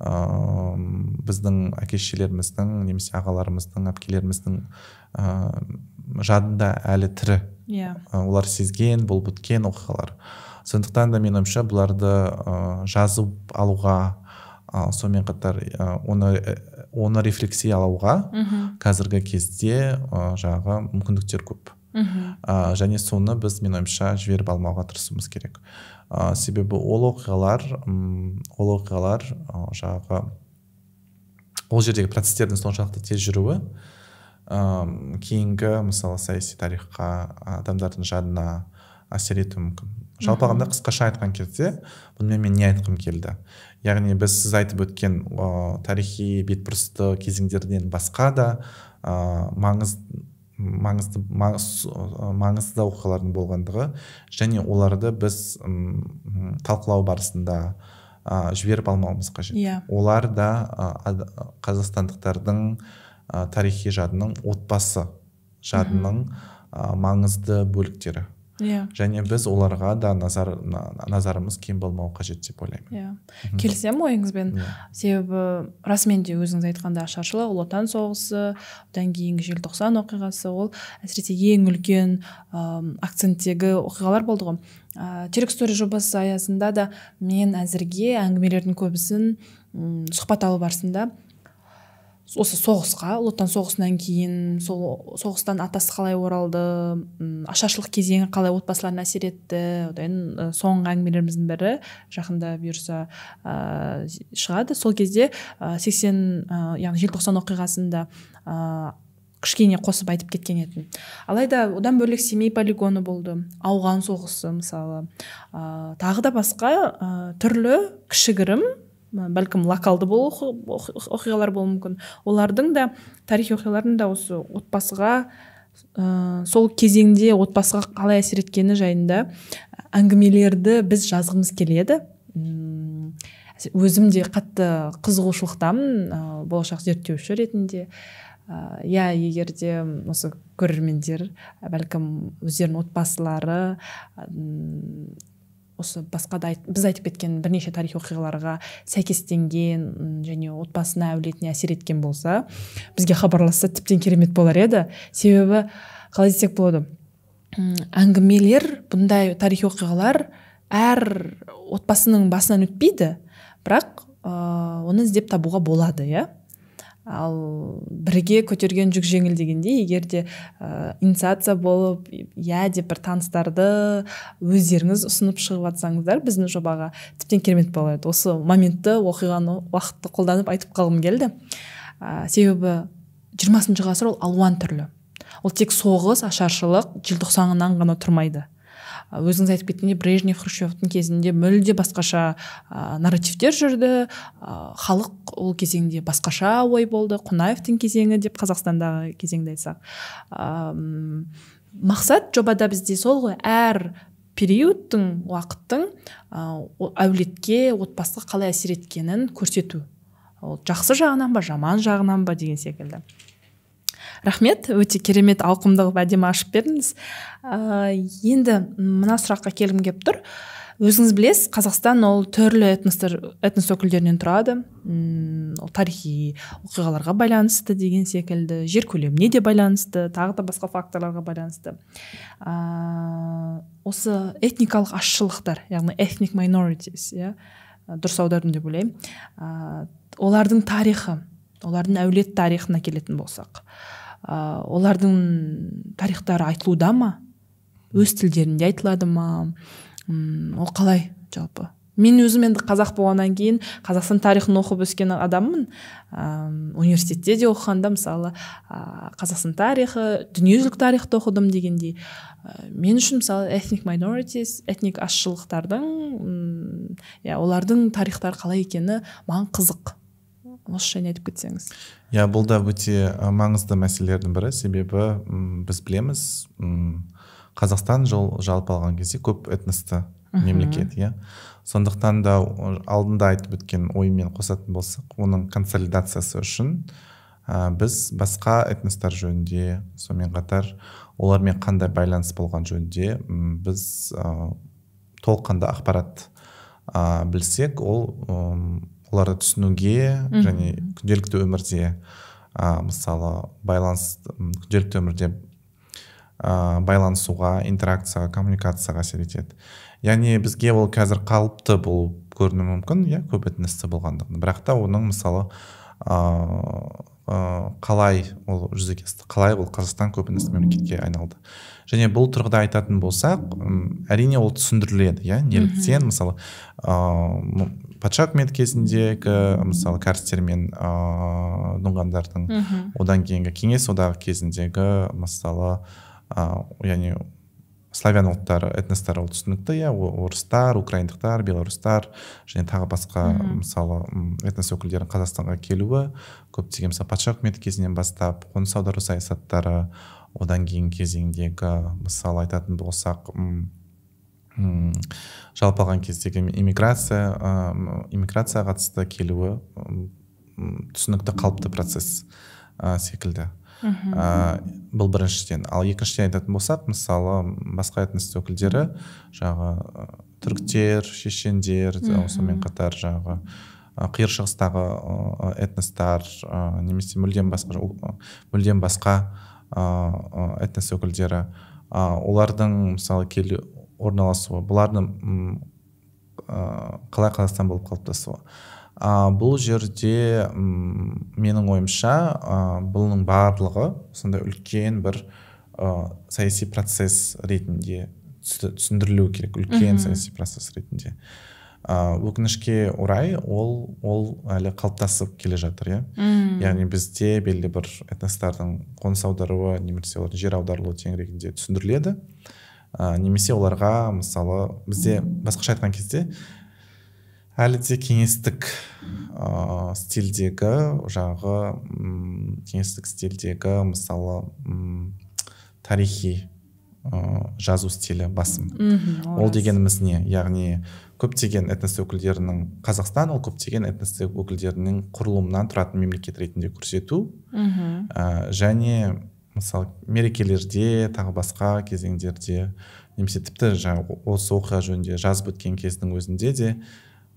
S2: ыыы біздің әке шешелеріміздің немесе ағаларымыздың әпкелеріміздің ыыы жадында әлі тірі иә олар сезген болып өткен оқиғалар сондықтан да менің бұларды ә, жазып алуға ә, сонымен қатар оны оны рефлексиялауға алуға қазіргі кезде ә, жағы мүмкіндіктер көп
S4: ә,
S2: және соны біз менің ойымша жіберіп алмауға тырысуымыз керек ә, себебі ол оқиғалар ол оқиғалар ә, жағы ол жердегі процестердің соншалықты тез жүруі ыыы кейінгі мысалы саяси тарихқа адамдардың жадына әсер етуі мүмкін жалпы алғанда қысқаша айтқан кезде бұнымен мен не айтқым келді яғни біз сіз айтып өткен тарихи бетбұрысты кезеңдерден басқа да ә, маңыз маңызды оқиғалардың болғандығы және оларды біз ұм, талқылау барысында ә, жіберіп алмауымыз қажет yeah. Иә. олар да ә, қазақстандықтардың ә, тарихи жадының отбасы жадының ә, маңызды бөліктері иә және біз оларға да назар назарымыз кем болмау қажет деп ойлаймын
S1: иә yeah. келісемін ойыңызбен yeah. Иә. себебі расымен де өзіңіз айтқанда ашаршылық ұлы отан соғысы одан кейінгі желтоқсан оқиғасы ол әсіресе ең үлкен ә, акценттегі оқиғалар болды ғой ә, терек жобасы аясында да мен әзірге әңгімелердің көбісін ұм, сұхбат алу барысында осы соғысқа ұлы отан соғысынан кейін сол соғыстан атасы қалай оралды ашаршылық кезеңі қалай отбасыларына әсер етті одан соңғы әңгімелеріміздің бірі жақында бұйырса ә, шығады сол кезде сексен ә, яғни желтоқсан оқиғасында ә, кішкене қосып айтып кеткен едім алайда одан бөлек семей полигоны болды ауған соғысы мысалы ә, тағы да басқа ә, түрлі кішігірім бәлкім локалды бол оқиғалар болуы мүмкін олардың да тарихи оқиғалардың да осы отбасыға ә, сол кезеңде отбасыға қалай әсер еткені жайында әңгімелерді біз жазғымыз келеді өзім де қатты қызығушылықтамын ә, болашақ зерттеуші ретінде иә ә, егер де осы көрермендер бәлкім өздерінің отбасылары осы басқа да біз айтып кеткен бірнеше тарихи оқиғаларға сәйкестенген және отбасына әулетіне әсер еткен болса бізге хабарласса тіптен керемет болар еді себебі қалай десек болады әңгімелер бұндай тарихи оқиғалар әр отбасының басынан өтпейді бірақ ә, оны іздеп табуға болады иә ал бірге көтерген жүк жеңіл дегенде егер де ә, инициация болып иә деп бір таныстарды өздеріңіз ұсынып шығып жатсаңыздар біздің жобаға тіптен керемет болар еді осы моментті оқиғаны уақытты қолданып айтып қалғым келді ә, себебі жиырмасыншы ғасыр ол алуан түрлі ол тек соғыс ашаршылық желтоқсаннан ғана тұрмайды өзіңіз айтып кеткендей брежнев хрущевтің кезінде мүлде басқаша ә, нарративтер жүрді халық ол кезеңде басқаша ой болды қонаевтың кезеңі деп қазақстандағы кезеңді айтсақ ә, мақсат жобада бізде сол ғой әр периодтың уақыттың әулетке отбасыға қалай әсер еткенін көрсету ол жақсы жағынан ба жаман жағынан ба деген секілді рахмет өте керемет ауқымды қылып әдемі ашып бердіңіз ә, енді мына сұраққа келгім келіп тұр өзіңіз білесіз қазақстан ол түрлі этностар этнос өкілдерінен тұрады мм ол тарихи оқиғаларға байланысты деген секілді жер көлеміне де байланысты тағы да басқа факторларға байланысты ә, осы этникалық азшылықтар яғни ethnic minorities иә дұрыс аудардым деп ойлаймын ә, олардың тарихы олардың әулет тарихына келетін болсақ ә, олардың тарихтары айтылуда ма өз тілдерінде айтылады ма м ол қалай жалпы мен өзім енді қазақ болғаннан кейін қазақстан тарихын оқып өскен адаммын ә, университетте де оқығанда мысалы ә, қазақстан тарихы дүниежүзілік тарихты оқыдым дегендей ә, мен үшін мысалы этник minorities этник азшылықтардың иә олардың тарихтары қалай екені маған қызық осы не айтып кетсеңіз
S2: иә бұл да өте маңызды мәселелердің бірі себебі ұм, біз білеміз ұм, қазақстан жол жалпы алған кезде көп этносты мемлекет иә сондықтан да алдында айтып өткен ойымен қосатын болсақ оның консолидациясы үшін ә, біз басқа этностар жөнінде сонымен қатар олармен қандай байланыс болған жөнінде біз ә, толыққанды ақпарат ә, білсек ол оларды түсінуге және күнделікті өмірде ә, мысалы байланыс күнделікті өмірде ә, байланысуға интеракцияға коммуникацияға әсер етеді яғни бізге ол қазір қалыпты болып көрінуі мүмкін иә көп этносты болғандығын бірақ та оның мысалы ыыы қалай ол жүзеге асты қалай ол қазақстан көпіністі мемлекетке айналды және бұл тұрғыда айтатын болсақ әрине ол түсіндіріледі иә неліктен мысалы ыыы патша үкіметі кезіндегі мысалы кәрістер мен ыыы дұңғандардың одан кейінгі кеңес одағы кезіндегі мысалы ыыы яғни славян ұлттары этностары ол түсінікті иә орыстар украиндықтар белорустар және тағы басқа Үм. мысалы этнос өкілдерінің қазақстанға келуі көптеген мысалы патша үкіметі кезінен бастап қоныс аудару саясаттары одан кейін кезеңдегі мысалы айтатын болсақ ұм, ұм, жалпы алған кездегі иммиграция иммиграцияға қатысты келуі түсінікті қалыпты процесс ә, секілді ә, бұл біріншіден ал екіншіден айтатын болсақ мысалы басқа этнос өкілдері жаңағы түріктер шешендер сонымен қатар жаңағы қиыр шығыстағы этностар немесе мүлдем басқа мүлдем басқа этнос өкілдері ә, олардың мысалы келу орналасуы бұлардың қалай қазақстан болып қалыптасуы ә, бұл жерде ұм, менің ойымша ә, бұның барлығы сондай үлкен бір ә, саяси процесс ретінде түсіндірілуі керек үлкен саяси процесс ретінде ә, өкінішке орай ол ол әлі қалыптасып келе жатыр иә яғни бізде белгілі бір этностардың қоныс аударуы немесе олардың жер аударылуы теңірегінде түсіндіріледі ә, немесе оларға мысалы бізде басқаша айтқан кезде әлі де кеңестік ә, стильдегі жағы ұм, кеңестік стильдегі мысалы тарихи ә, жазу стилі басым Үм, ол дегеніміз не яғни көптеген этнос өкілдерінің қазақстан ол көптеген этнос өкілдерінің құрылымынан тұратын мемлекет ретінде көрсету
S4: ә,
S2: және мысалы мерекелерде тағы басқа кезеңдерде немесе тіпті жаңағы осы оқиға жөнінде жазып өткен кездің өзінде де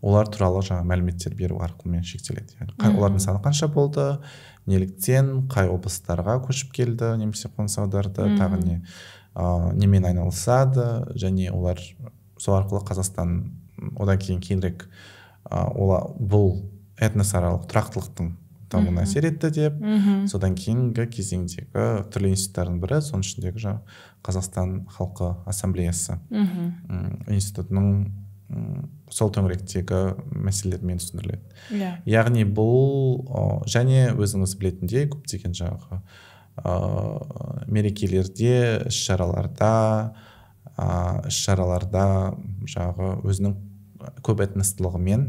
S2: олар туралы жаңа мәліметтер беру арқылымен шектеледі яғни қай, олардың саны қанша болды неліктен қай облыстарға көшіп келді немесе қоныс аударды тағы не ә, немен айналысады және олар сол арқылы қазақстан одан кейін кейінірек ә, ола, бұл этносаралық тұрақтылықтың дамуына әсер етті деп содан кейінгі кезеңдегі түрлі институттардың бірі соның ішіндегі жаңағы қазақстан халқы ассамблеясы
S3: мхм
S2: институтының сол төңіректегі мәселелермен түсіндіріледі иә яғни бұл және өзіңіз білетіндей көптеген жаңағы ыыы мерекелерде іс шараларда ыыы іс шараларда жаңағы өзінің көп этностылығымен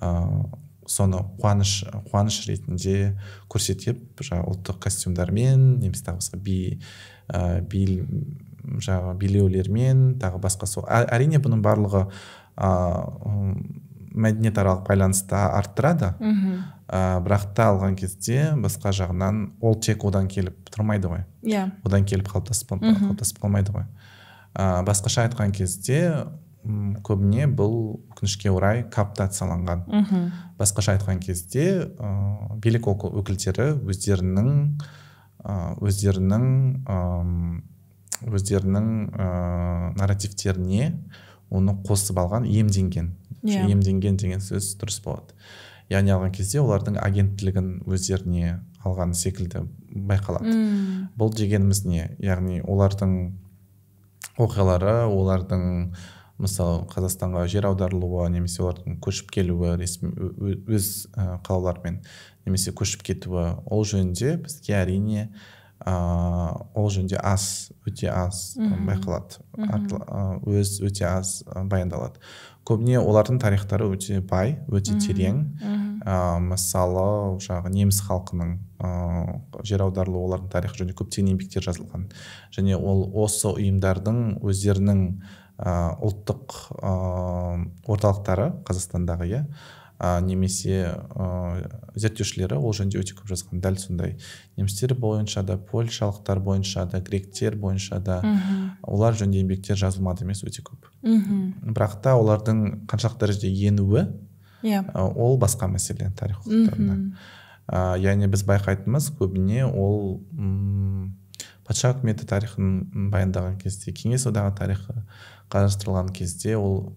S2: ыыы соны қуаныш қуаныш ретінде көрсетіп жаңағы ұлттық костюмдармен немесе тағы басқа би ыыы би жаңағы билеулермен тағы басқа сол әрине бұның барлығы мәдениетаралық байланысты арттырады мхм ә, бірақ та алған кезде басқа жағынан ол тек одан келіп тұрмайды ғой иә yeah. одан келіп қалыптасып қалмайды ғой ә, басқаша айтқан кезде көбіне бұл өкінішке орай каптацияланған мхм басқаша айтқан кезде ә, билік өкілдері өздерінің өздерінің өздерінің ә, нарративтеріне оны қосып алған емденген yeah. Иә. емденген деген сөз дұрыс болады яғни алған кезде олардың агенттілігін өздеріне алған секілді байқалады mm. бұл дегеніміз не яғни олардың оқиғалары олардың мысалы қазақстанға жер аударылуы немесе олардың көшіп келуі ресми өз қалалармен немесе көшіп кетуі ол жөнінде бізге әрине ә, ол жөнінде аз өте аз э, байқалады э, өз өте аз баяндалады көбіне олардың тарихтары өте бай өте терең ә, мысалы жаңағы неміс халқының ыыы жер аударылуы олардың тарихы жөнінде көптеген еңбектер жазылған және ол осы ұйымдардың өздерінің ә, ұлттық ә, орталықтары қазақстандағы иә ә, немесе ә, зерттеушілері ол жөнінде өте көп жазған дәл сондай немістер бойынша да польшалықтар бойынша да гректер бойынша да Үху. олар жөнінде еңбектер жазылмады емес өте көп
S4: мхм
S2: бірақ та олардың қаншалықты дәрежеде енуі иә. ол басқа мәселе тарих ә, яғни біз байқайтынымыз көбіне ол патша үкіметі тарихын баяндаған кезде кеңес одағы тарихы қарастырылған кезде ол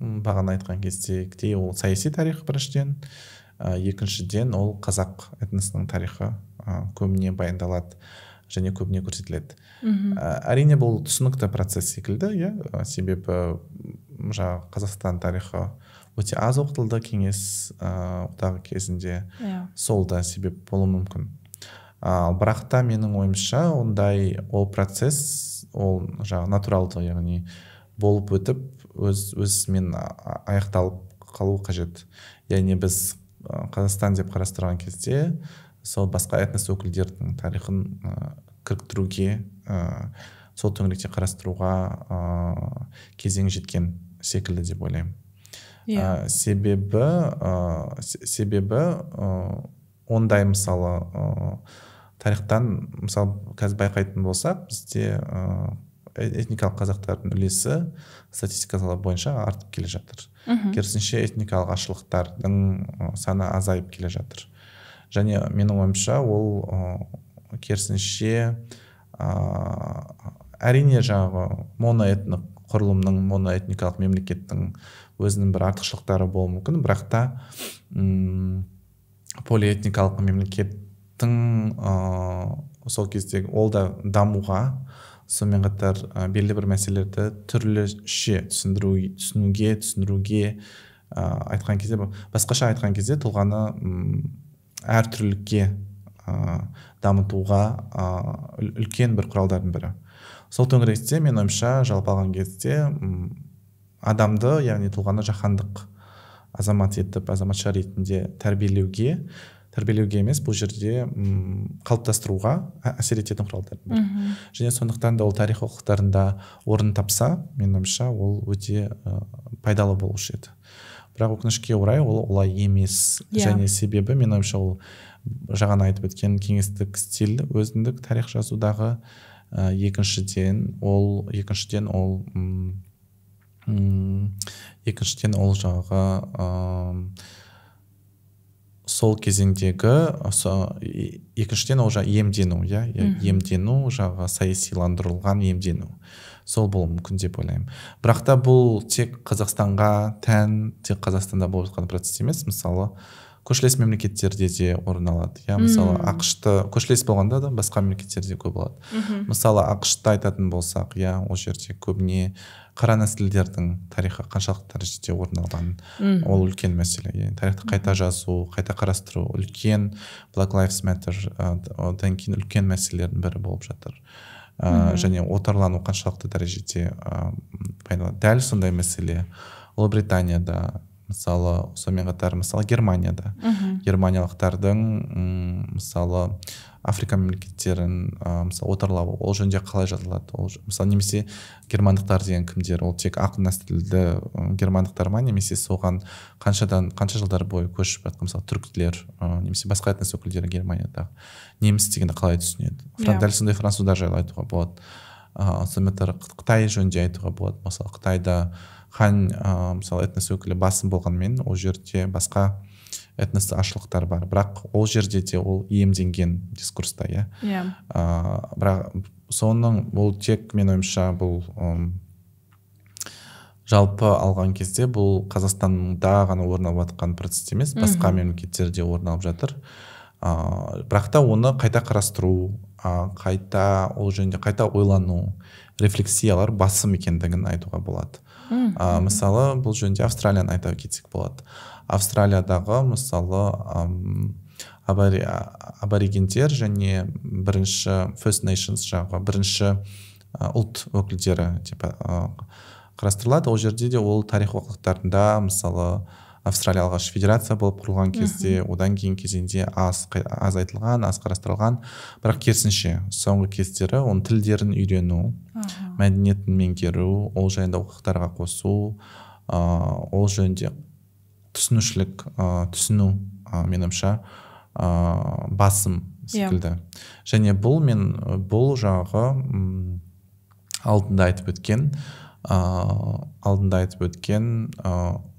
S2: бағана айтқан кездегідей ол саяси тарих біріншіден ә, екіншіден ол қазақ этносының тарихы ә, көбіне баяндалады және көбіне көрсетіледі мхм ә, әрине бұл түсінікті процесс секілді иә себебі жаңағы қазақстан тарихы өте аз оқытылды кеңес ә, одағы кезінде yeah. Иә. сол да себеп болуы мүмкін ал бірақ та менің ойымша ондай ол процесс ол жаңағы натуралды яғни болып өтіп өз өзімен аяқталып қалу қажет яғни біз қазақстан деп қарастырған кезде сол басқа этнос өкілдердің тарихын ә, кіріктіруге ә, сол төңіректе қарастыруға ә, кезең жеткен секілді деп ойлаймын иә. себебі ә, себебі ә, ондай мысалы ә, тарихтан мысалы қазір байқайтын болсақ бізде Э, этникалық қазақтардың үлесі статистика бойынша артып келе жатыр мхм керісінше этникалық ашылықтардың саны азайып келе жатыр және менің ойымша ол керісінше ә, әрине жаңағы моноэтник құрылымның моноэтникалық мемлекеттің өзінің бір артықшылықтары болуы мүмкін бірақ та м полиэтникалық мемлекеттің ә, сол кезде ол да дамуға сонымен қатар ә, белгілі бір мәселелерді түрліше түсіндіру түсінуге түсіндіруге ә, айтқан кезде басқаша айтқан кезде тұлғаны әртүрлілікке ә, дамытуға ә, үлкен бір құралдардың бірі сол төңіректе мен ойымша жалпы алған кезде адамды яғни тұлғаны жаһандық азамат етіп азаматша ретінде тәрбиелеуге тәрбиелеуге емес бұл жерде қалыптастыруға әсер ететін құралдардың бірі және сондықтан да ол тарих оқулықтарында орын тапса менің ойымша ол өте ә, пайдалы болушы еді бірақ өкінішке орай ол олай емес yeah. Иә. және себебі менің ойымша ол жаңа айтып өткен кеңестік стиль өзіндік тарих жазудағы ә, екіншіден ол екіншіден ол м, екіншіден ол жаңағы сол кезеңдегі осы екіншіден ол жаңағы иемдену иә иемдену жаңағы саясиландырылған иемдену сол болуы мүмкін деп ойлаймын бірақ та бұл тек қазақстанға тән тек қазақстанда болып жатқан процесс емес мысалы көршілес мемлекеттерде де орын алады иә мысалы ақш ты көршілес болғанда да басқа мемлекеттерде көп болады мысалы ақш айтатын болсақ иә ол жерде көбіне қара нәсілдердің тарихы қаншалықты дәрежеде орын алған ол үлкен мәселе тарихты қайта жазу қайта қарастыру үлкен black lives matter одан кейін үлкен мәселелердің бірі болып жатыр ә, және отарлану қаншалықты дәрежеде ә, дәл сондай мәселе ұлыбританияда мысалы сонымен қатар мысалы германияда мхм германиялықтардың мысалы африка мемлекеттерін ә, мысалы отарлау ол жөнінде қалай жазылады ол мысалы немесе германдықтар деген кімдер ол тек ақ нәсілді германдықтар ма немесе соған қаншадан қанша жылдар бойы көшіп жатқан мысалы түркілер немесе басқа этнос өкілдері германияда, неміс дегенді қалай түсінеді yeah. Иә. дәл сондай француздар жайлы айтуға болады ыыы сонымен қатар қытай жөнінде айтуға болады мысалы қытайда хань ыыы мысалы этнос өкілі басым болғанымен ол жерде басқа этносты ашылықтар бар бірақ ол жерде де ол иемденген дискурста иә иә бірақ соның бұл тек мен ойымша бұл жалпы алған кезде бұл қазақстанда ғана орын алып жатқан процесс емес басқа мемлекеттерде орын алып жатыр ыыы бірақ та оны қайта қарастыру қайта ол жөнінде қайта ойлану рефлексиялар басым екендігін айтуға болады ыыы мысалы бұл жөнінде австралияны айта кетсек болады австралиядағы мысалы ә, аборигендер және бірінші first nations жағы бірінші ұлт өкілдері деп қарастырылады ол жерде де ол тарих оқулықтарында мысалы австралия алғаш федерация болып құрылған кезде одан кейін кезеңде аз аз айтылған аз қарастырылған бірақ керісінше соңғы кездері оның тілдерін үйрену мәдениетін меңгеру ол жайында оқықтарға қосу ол жөнінде түсінушілік ә, түсіну ә, меніңше ә, басым иә. секілді yeah. және бұл мен бұл жағы м алдында айтып өткен ә, алдында айтып өткен ә,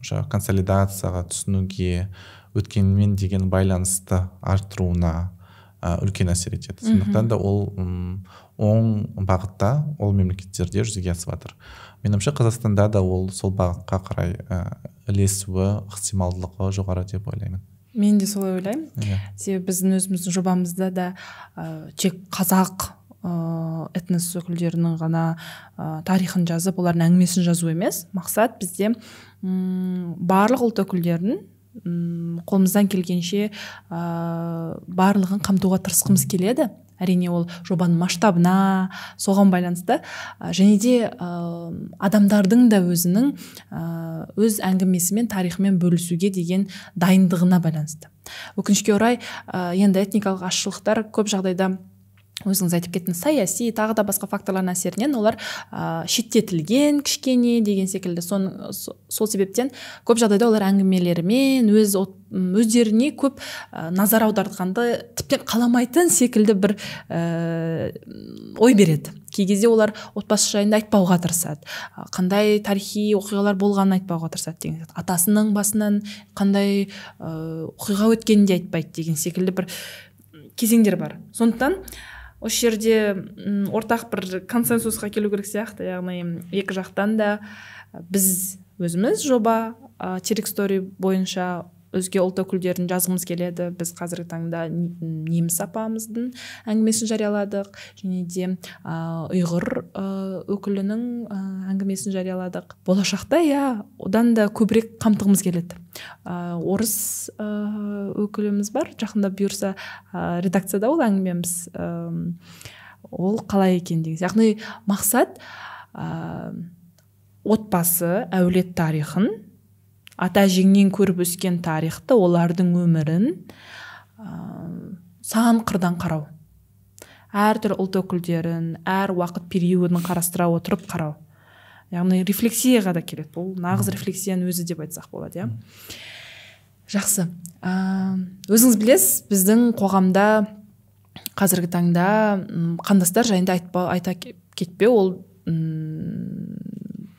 S2: жаңағы консолидацияға түсінуге өткенмен деген байланысты арттыруына ә, үлкен әсер етеді сондықтан да ол оң бағытта ол мемлекеттерде жүзеге асып жатыр меніңше қазақстанда да ол сол бағытқа қарай ілесуі ықтималдылығы жоғары деп ойлаймын
S1: мен де солай ойлаймын yeah. Иә. себебі біздің өзіміздің жобамызда да ә, тек қазақ ыыы этнос өкілдерінің ғана ә, тарихын жазып олардың әңгімесін жазу емес мақсат бізде м барлық ұлт өкілдерін мм қолымыздан келгенше ә, барлығын қамтуға тырысқымыз келеді әрине ол жобаның масштабына соған байланысты және де ә, адамдардың да өзінің ә, өз әңгімесімен тарихымен бөлісуге деген дайындығына байланысты өкінішке орай ә, енді этникалық азшылықтар көп жағдайда өзіңіз айтып кеттіңіз саяси тағы да басқа факторлардың әсерінен олар ә, шеттетілген кішкене деген секілді сон, сол себептен көп жағдайда олар әңгімелерімен өз өздеріне көп ә, назар аудартқанды тіптен қаламайтын секілді бір ә, ой береді кей кезде олар отбасы жайында айтпауға тырысады қандай тарихи оқиғалар болғанын айтпауға тырысады деген атасының басынан қандай ә, оқиға өткенін де айтпайды деген секілді бір кезеңдер бар сондықтан осы жерде ортақ бір консенсусқа келу керек сияқты яғни екі жақтан да біз өзіміз жоба ә, терек бойынша өзге ұлт өкілдерін жазғымыз келеді біз қазіргі таңда неміс апамыздың әңгімесін жарияладық және де ұйғыр өкілінің әңгімесін жарияладық болашақта иә одан да көбірек қамтығымыз келеді орыс өкіліміз бар жақында бұйырса редакцияда ол әңгімеміз ол қалай екен деген яғни мақсат отбасы әулет тарихын ата әжеңнен көріп өскен тарихты олардың өмірін ә, сан қырдан қарау әртүрлі ұлт өкілдерін әр уақыт периодын қарастыра отырып қарау яғни рефлексияға да келеді бұл нағыз рефлексияның өзі деп айтсақ болады иә жақсы ә, өзіңіз білесіз біздің қоғамда қазіргі таңда қандастар жайында айтпа, айта кетпе ол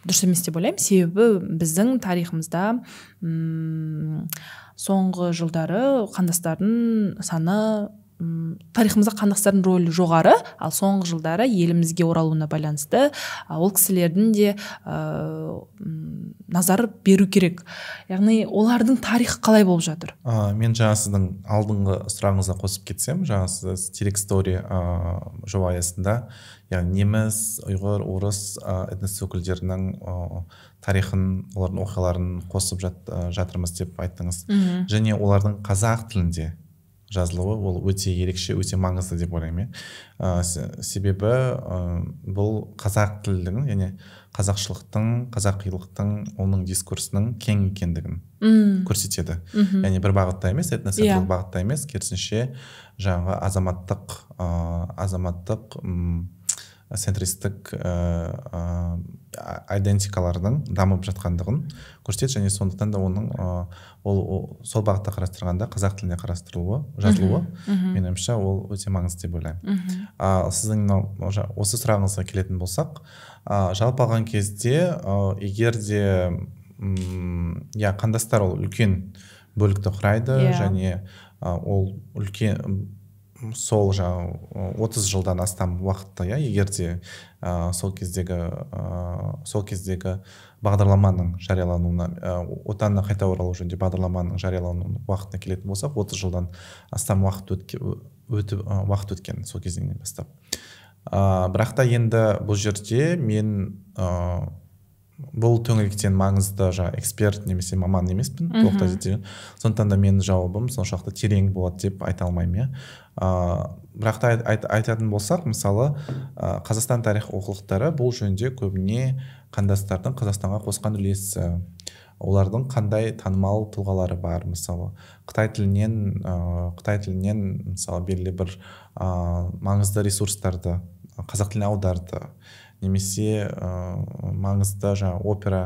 S1: дұрыс емес деп ойлаймын себебі біздің тарихымызда ұм, соңғы жылдары қандастардың саны тарихымызда қандастардың рөлі жоғары ал соңғы жылдары елімізге оралуына байланысты ол кісілердің де ә, назар беру керек яғни олардың тарихы қалай болып жатыр
S2: ә, мен жаңа сіздің алдыңғы сұрағыңызға қосып кетсем жаңа сіз терек стори жоба аясында яғни неміс ұйғыр орыс ә, этнос өкілдерінің ә, тарихын олардың оқиғаларын қосып жат, жатырмыз деп айттыңыз Үм. және олардың қазақ тілінде жазылуы ол өте ерекше өте маңызды деп ойлаймын иә себебі ә, бұл қазақ тілінің және қазақшылықтың қазақилықтың оның дискурсының кең екендігін көрсетеді мхм яғни бір бағытта емес этнос yeah. Иә. бағытта емес керісінше жаңағы азаматтық ә, азаматтық центристік ә, ә, дамып жатқандығын көрсетеді және сондықтан да оның ә, ол, ол, сол бағытта қарастырғанда қазақ тіліне қарастырылуы жазылуы менің ойымша ол өте маңызды деп ойлаймын ә, сіздің мынау осы сұрағыңызға келетін болсақ ә, жалпы алған кезде ә, егер де иә қандастар ол үлкен бөлікті құрайды иә. және ә, ол үлкен сол жаңағы отыз жылдан астам уақытта иә егер де ә, сол кездегі ә, сол кездегі бағдарламаның жариялануына ә, отанына қайта оралу жөнінде бағдарламаның жариялануына уақытына келетін болсақ отыз жылдан астам уақыт өтке, өтіп уақыт өткен сол кезеңнен бастап ә, бірақ та енді бұл жерде мен бұл төңіректен маңызды жа эксперт немесе маман емеспін толықтай зерттеген сондықтан да менің жауабым соншалықты терең болады деп айта алмаймын иә ыыы бірақ та айтатын болсақ мысалы ә, қазақстан тарих оқулықтары бұл жөнінде көбіне қандастардың қазақстанға қосқан үлесі олардың қандай танымал тұлғалары бар мысалы қытай тілінен ә, қытай тілінен мысалы белгілі бір ә, маңызды ресурстарды қазақ тіліне аударды немесе ыыы маңызды жаңағы опера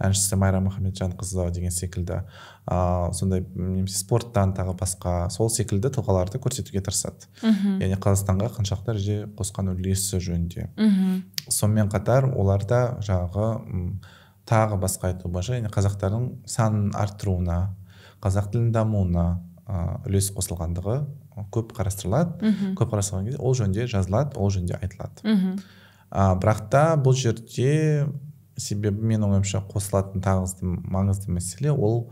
S2: әншісі майра мұхамеджанқызы деген секілді ыыы сондай немесе спорттан тағы басқа сол секілді тұлғаларды көрсетуге тырысады мхм яғни қазақстанға қаншалықты дәрежеде қосқан үлесі жөнінде мхм сонымен қатар оларда жағы тағы басқа айту бойынша яғни қазақтардың санын арттыруына қазақ тілінің дамуына үлес қосылғандығы көп қарастырылады мхм көп қарастырылған кезде ол жөнінде жазылады ол жөнінде айтылады мхм а, бірақ та бұл жерде себебі менің ойымша қосылатын тағы маңызды мәселе ол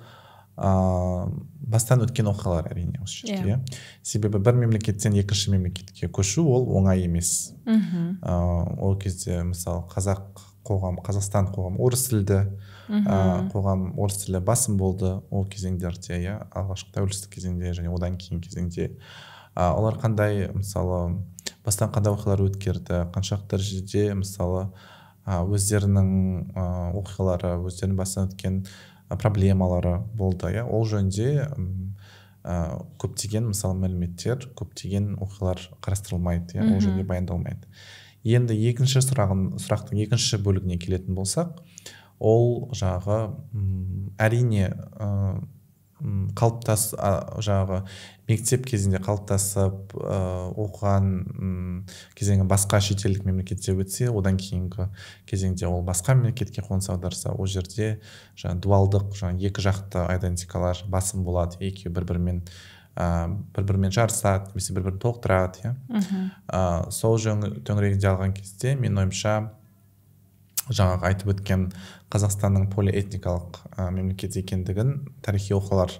S2: ыыы бастан өткен оқиғалар әрине осы жерде yeah. Иә. себебі бір мемлекеттен екінші мемлекетке көшу ол оңай емес мхм ыыы ол кезде мысалы қазақ қоғам қазақстан қоғам орыс тілді ә, қоғам орыс тілі басым болды ол кезеңдерде иә алғашқы тәуелсіздік кезеңде және одан кейін кезеңде ә, олар қандай мысалы бастан қандай оқиғалар өткерді қаншалықты дәрежеде мысалы өздерінің оқиғалары өздерінің басынан өткен проблемалары болды иә ол жөнінде көптеген мысалы мәліметтер көптеген оқиғалар қарастырылмайды иә ол жөнінде баяндалмайды енді екінші сұрағын сұрақтың екінші бөлігіне келетін болсақ ол жағы әрине қалыптас жаңағы мектеп кезінде қалыптасып ә, оқыған кезеңі басқа шетелдік мемлекетте өтсе одан кейінгі кезеңде ол басқа мемлекетке қоныс аударса ол жерде жаңа дуалдық жаңа екі жақты айдентикалар басым болады екеуі бір бірімен ә, бір бірімен жарысады немесе бір бірін толықтырады иә ә, сол төңірегінде алған кезде мен ойымша жаңағы айтып өткен қазақстанның полиэтникалық ә, мемлекет екендігін тарихи оқиғалар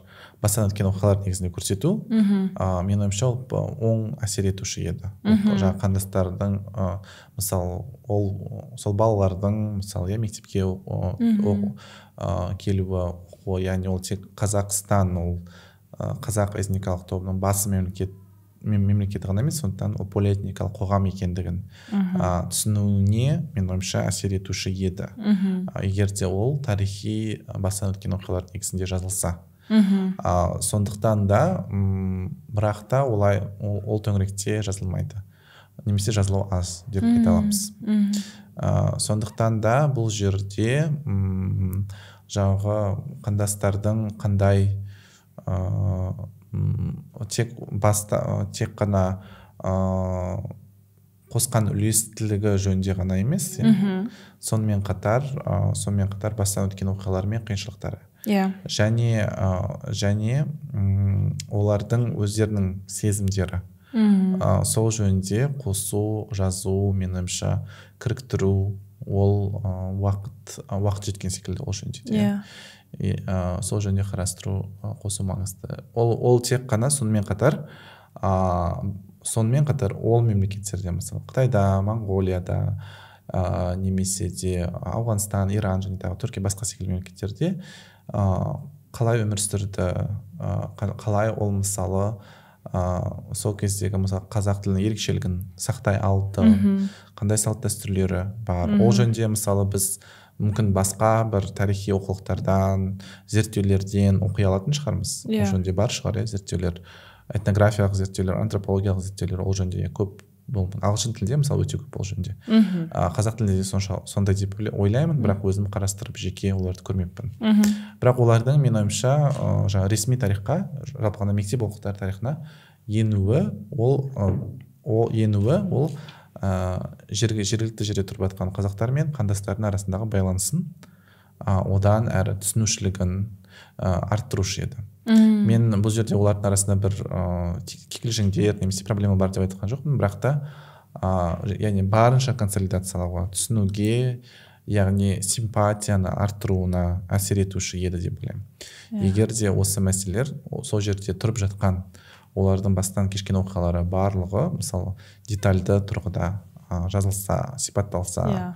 S2: бастан өткен оқиғалар негізінде көрсету мхм ә, менің оң әсер етуші еді жаңағы қандастардың ә, мысалы ол сол балалардың мысалы иә мектепке келуі оқуы яғни ол тек қазақстан ол қазақ этникалық тобының басым мемлекет мемлекет ғана емес сондықтан ол полиэтникалық қоғам екендігін ә, түсінуіне мен ойымша әсер етуші еді
S4: ә,
S2: егер де ол тарихи бастан өткен оқиғалар негізінде жазылса мхм ә, сондықтан да м бірақ та олай ол, төңіректе жазылмайды немесе жазылу аз деп айта аламыз ә, сондықтан да бұл жерде м жаңағы қандастардың қандай тек баста тек қана ыыы қосқан үлестілігі жөнде ғана емес иә. мхм сонымен қатар ә, сонымен қатар бастан өткен оқиғалар мен қиыншылықтары иә және ә, және олардың өздерінің сезімдері мхм ә, сол жөнінде қосу жазу менің ойымша кіріктіру ол ә, уақыт уақыт жеткен секілді ол жөнінде иә yeah ә, сол жөнінде қарастыру қосу маңызды ол ол тек қана сонымен қатар ә, сонымен қатар ол мемлекеттерде мысалы қытайда моңғолияда ә, немесе де ауғанстан иран және тағы түркия басқа секілді мемлекеттерде ә, қалай өмір сүрді ә, қалай ол мысалы ә, сол кездегі мысалы қазақ тілінің ерекшелігін сақтай алды қандай салт дәстүрлері бар ол жөнінде мысалы біз мүмкін басқа бір тарихи оқулықтардан зерттеулерден оқи алатын шығармыз yeah. ол иә. жөнінде бар шығар иә зерттеулер этнографиялық зерттеулер антропологиялық зерттеулер ол жөнінде иә, көп бол ағылшын тілінде мысалы өте көп ол жөнінде мхм қазақ тілінде сонша сондай деп ойлаймын бірақ өзім қарастырып жеке оларды көрмеппін мхм бірақ олардың менің ойымша жаңағы ресми тарихқа жалпы мектеп оқулықтары тарихына енуі ол ол енуі ол ыыы э, жергілікті жерде тұрып қазақтар мен қандастардың арасындағы байланысын ә, одан әрі түсінушілігін ә, арттырушы еді
S3: мен
S2: бұл жерде олардың арасында бір ыыы э, кикілжіңдер немесе проблема бар деп айтқан жоқпын бірақ та ыыы яғни барынша консолидациялауға түсінуге яғни симпатияны арттыруына әсер етуші еді деп ойлаймын иә. егер де осы мәселелер сол жерде тұрып жатқан олардың бастан кешкен оқиғалары барлығы мысалы детальды тұрғыда ә, жазылса сипатталса yeah.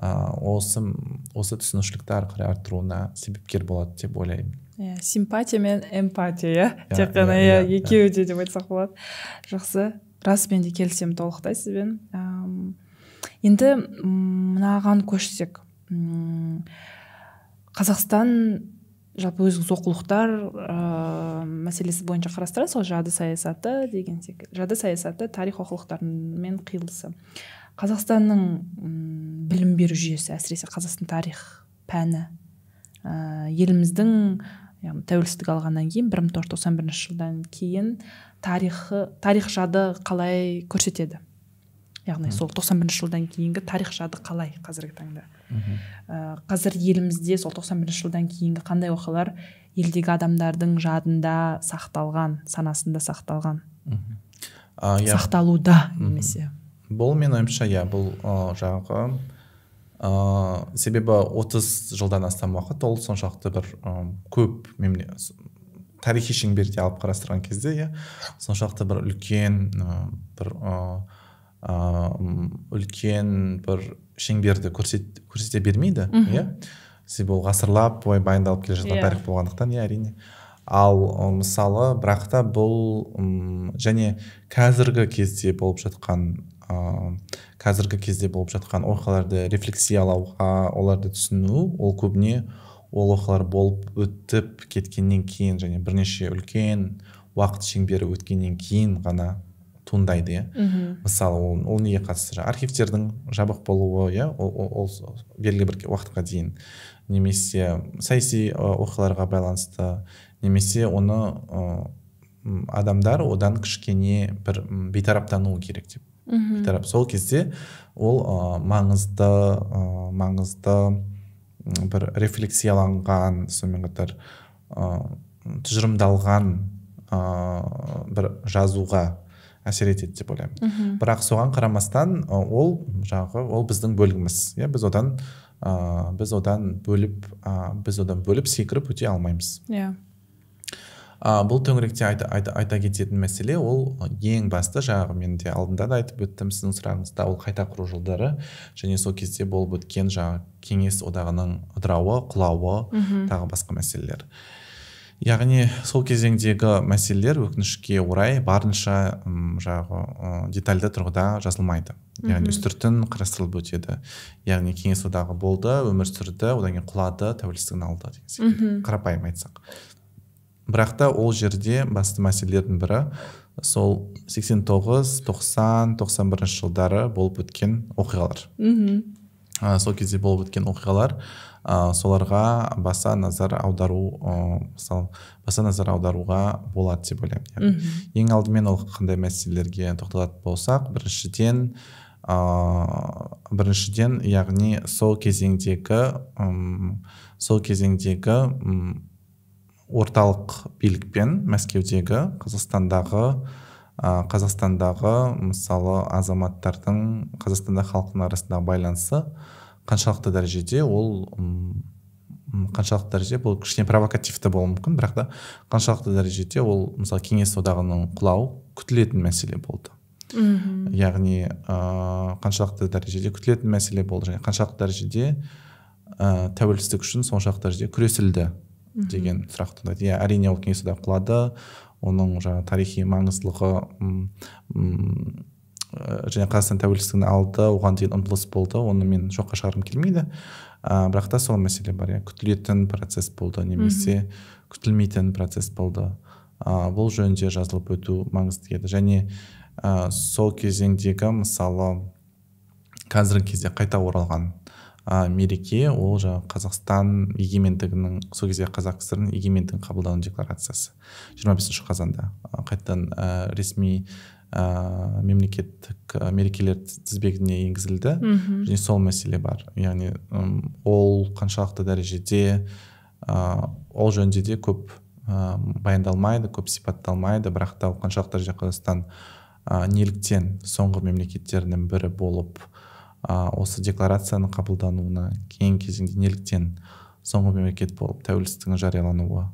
S2: ә, иә. осы осы түсінушілікті ары қарай арттыруына себепкер болады деп ойлаймын
S4: иә
S1: yeah, симпатия мен эмпатия иә, иә тек иә, қана иә екеуі де деп айтсақ болады жақсы расымен де келісемін толықтай сізбен ә, енді мынаған көшсек Қазақстан жалпы өзіңіз оқулықтар ә, мәселесі бойынша қарастырасыз ғой жады саясаты деген секілді жады саясаты тарих оқулықтарымен қиылысы қазақстанның білім беру жүйесі әсіресе қазақстан тарих пәні ә, еліміздің яғни тәуелсіздік алғаннан кейін бір мың тоғыз жылдан кейін тарихы тарих жады қалай көрсетеді яғни сол тоқсан бірінші жылдан кейінгі тарих жады қалай қазіргі таңда Э, қазір елімізде сол тоқсан жылдан кейінгі қандай оқиғалар елдегі адамдардың жадында сақталған санасында сақталған ә, сақталуда немесе
S2: бұл мен ойымша иә бұл жағы ыыы себебі 30 жылдан астам уақыт ол соншалықты бір көп мемле тарихи шеңберде алып қарастырған кезде иә соншалықты бір үлкен бір үлкен бір шеңберді көрсет, көрсете бермейді иә себебі ол ғасырлап бойы баяндалып келе жатқан иә. тарих болғандықтан иә әрине ал мысалы бірақ та бұл ұм, және қазіргі кезде болып жатқан ыыы қазіргі кезде болып жатқан оқиғаларды рефлексиялауға оларды түсіну ол көбіне ол оқиғалар болып өтіп кеткеннен кейін және бірнеше үлкен уақыт шеңбері өткеннен кейін ғана туындайды иә мысалы ол, неге қатысты архивтердің жабық болуы иә ол, белгілі бір уақытқа дейін немесе саяси оқиғаларға байланысты немесе оны ә, адамдар одан кішкене бір бейтараптануы керек деп бейтарап сол кезде ол ә, маңызды ә, маңызды бір рефлексияланған сонымен қатар ә, тұжырымдалған ә, бір жазуға әсер етеді деп ойлаймын бірақ соған қарамастан ол жағы ол біздің бөлігіміз иә біз одан ә, біз одан бөліп ә, біз одан бөліп секіріп өте алмаймыз иә yeah. бұл төңіректе айта, айта, айта кететін мәселе ол ең басты жаңағы мен де алдында да айтып өттім сіздің сұрағыңызда ол қайта құру жылдары және сол кезде болып өткен жаңағы кеңес одағының ыдырауы құлауы mm тағы басқа мәселелер яғни сол кезеңдегі мәселелер өкінішке орай барынша жаңағы детальді тұрғыда жазылмайды яғни үстіртін қарастырылып өтеді яғни кеңес одағы болды өмір сүрді одан кейін құлады тәуелсіздігін алды деген секілді қарапайым айтсақ бірақ та ол жерде басты мәселелердің бірі сол 89-90-91 жылдары болып өткен оқиғалар мхм сол кезде болып өткен оқиғалар ә, соларға баса назар аудару ә, мысалы баса назар аударуға болады деп ойлаймын мхм ең алдымен ол қандай мәселелерге тоқталатын болсақ біріншіден ыыы э, біріншіден яғни сол кезеңдегі ұм, сол кезеңдегі ұм, орталық билікпен мәскеудегі қазақстандағы ә, қазақстандағы мысалы азаматтардың қазақстанда халықтың арасындағы байланысы қаншалықты дәрежеде ол қаншалықты дәреже бұл кішкене провокативті болуы мүмкін бірақ та қаншалықты дәрежеде ол мысалы кеңес одағының құлауы күтілетін мәселе болды мхм яғни ыыы қаншалықты дәрежеде күтілетін мәселе болды және қаншалықты дәрежеде ә, тәуелсіздік үшін соншалықты дәрежеде күресілді деген сұрақ туындайды иә әрине ол кеңес одағы құлады оның жаңағы тарихи маңыздылығы Э, және қазақстан тәуелсіздігін алды оған дейін ұмтылыс болды оны мен жоққа шығарғым келмейді ә, бірақ та сол мәселе бар иә күтілетін процесс болды немесе күтілмейтін процесс болды ә, бұл жөнде жазылып өту маңызды еді және ә, сол кезеңдегі мысалы қазіргі кезде қайта оралған ә, мереке ол жаңағы қазақстан егемендігінің сол кезде қазақ кср егемендігін қабылдану декларациясы 25 бесінші қазанда қайтадан ә, ресми ә, мемлекеттік э, мерекелер тізбегіне енгізілді мхм және сол мәселе бар яғни ол қаншалықты дәрежеде ә, ол жөнінде де көп ә, баяндалмайды көп сипатталмайды бірақ та ол қаншалықты дәрежеде қазақстан ә, неліктен соңғы мемлекеттердің бірі болып ә, осы декларацияның қабылдануына кейін кезеңде неліктен соңғы мемлекет болып тәуелсіздігінің жариялануы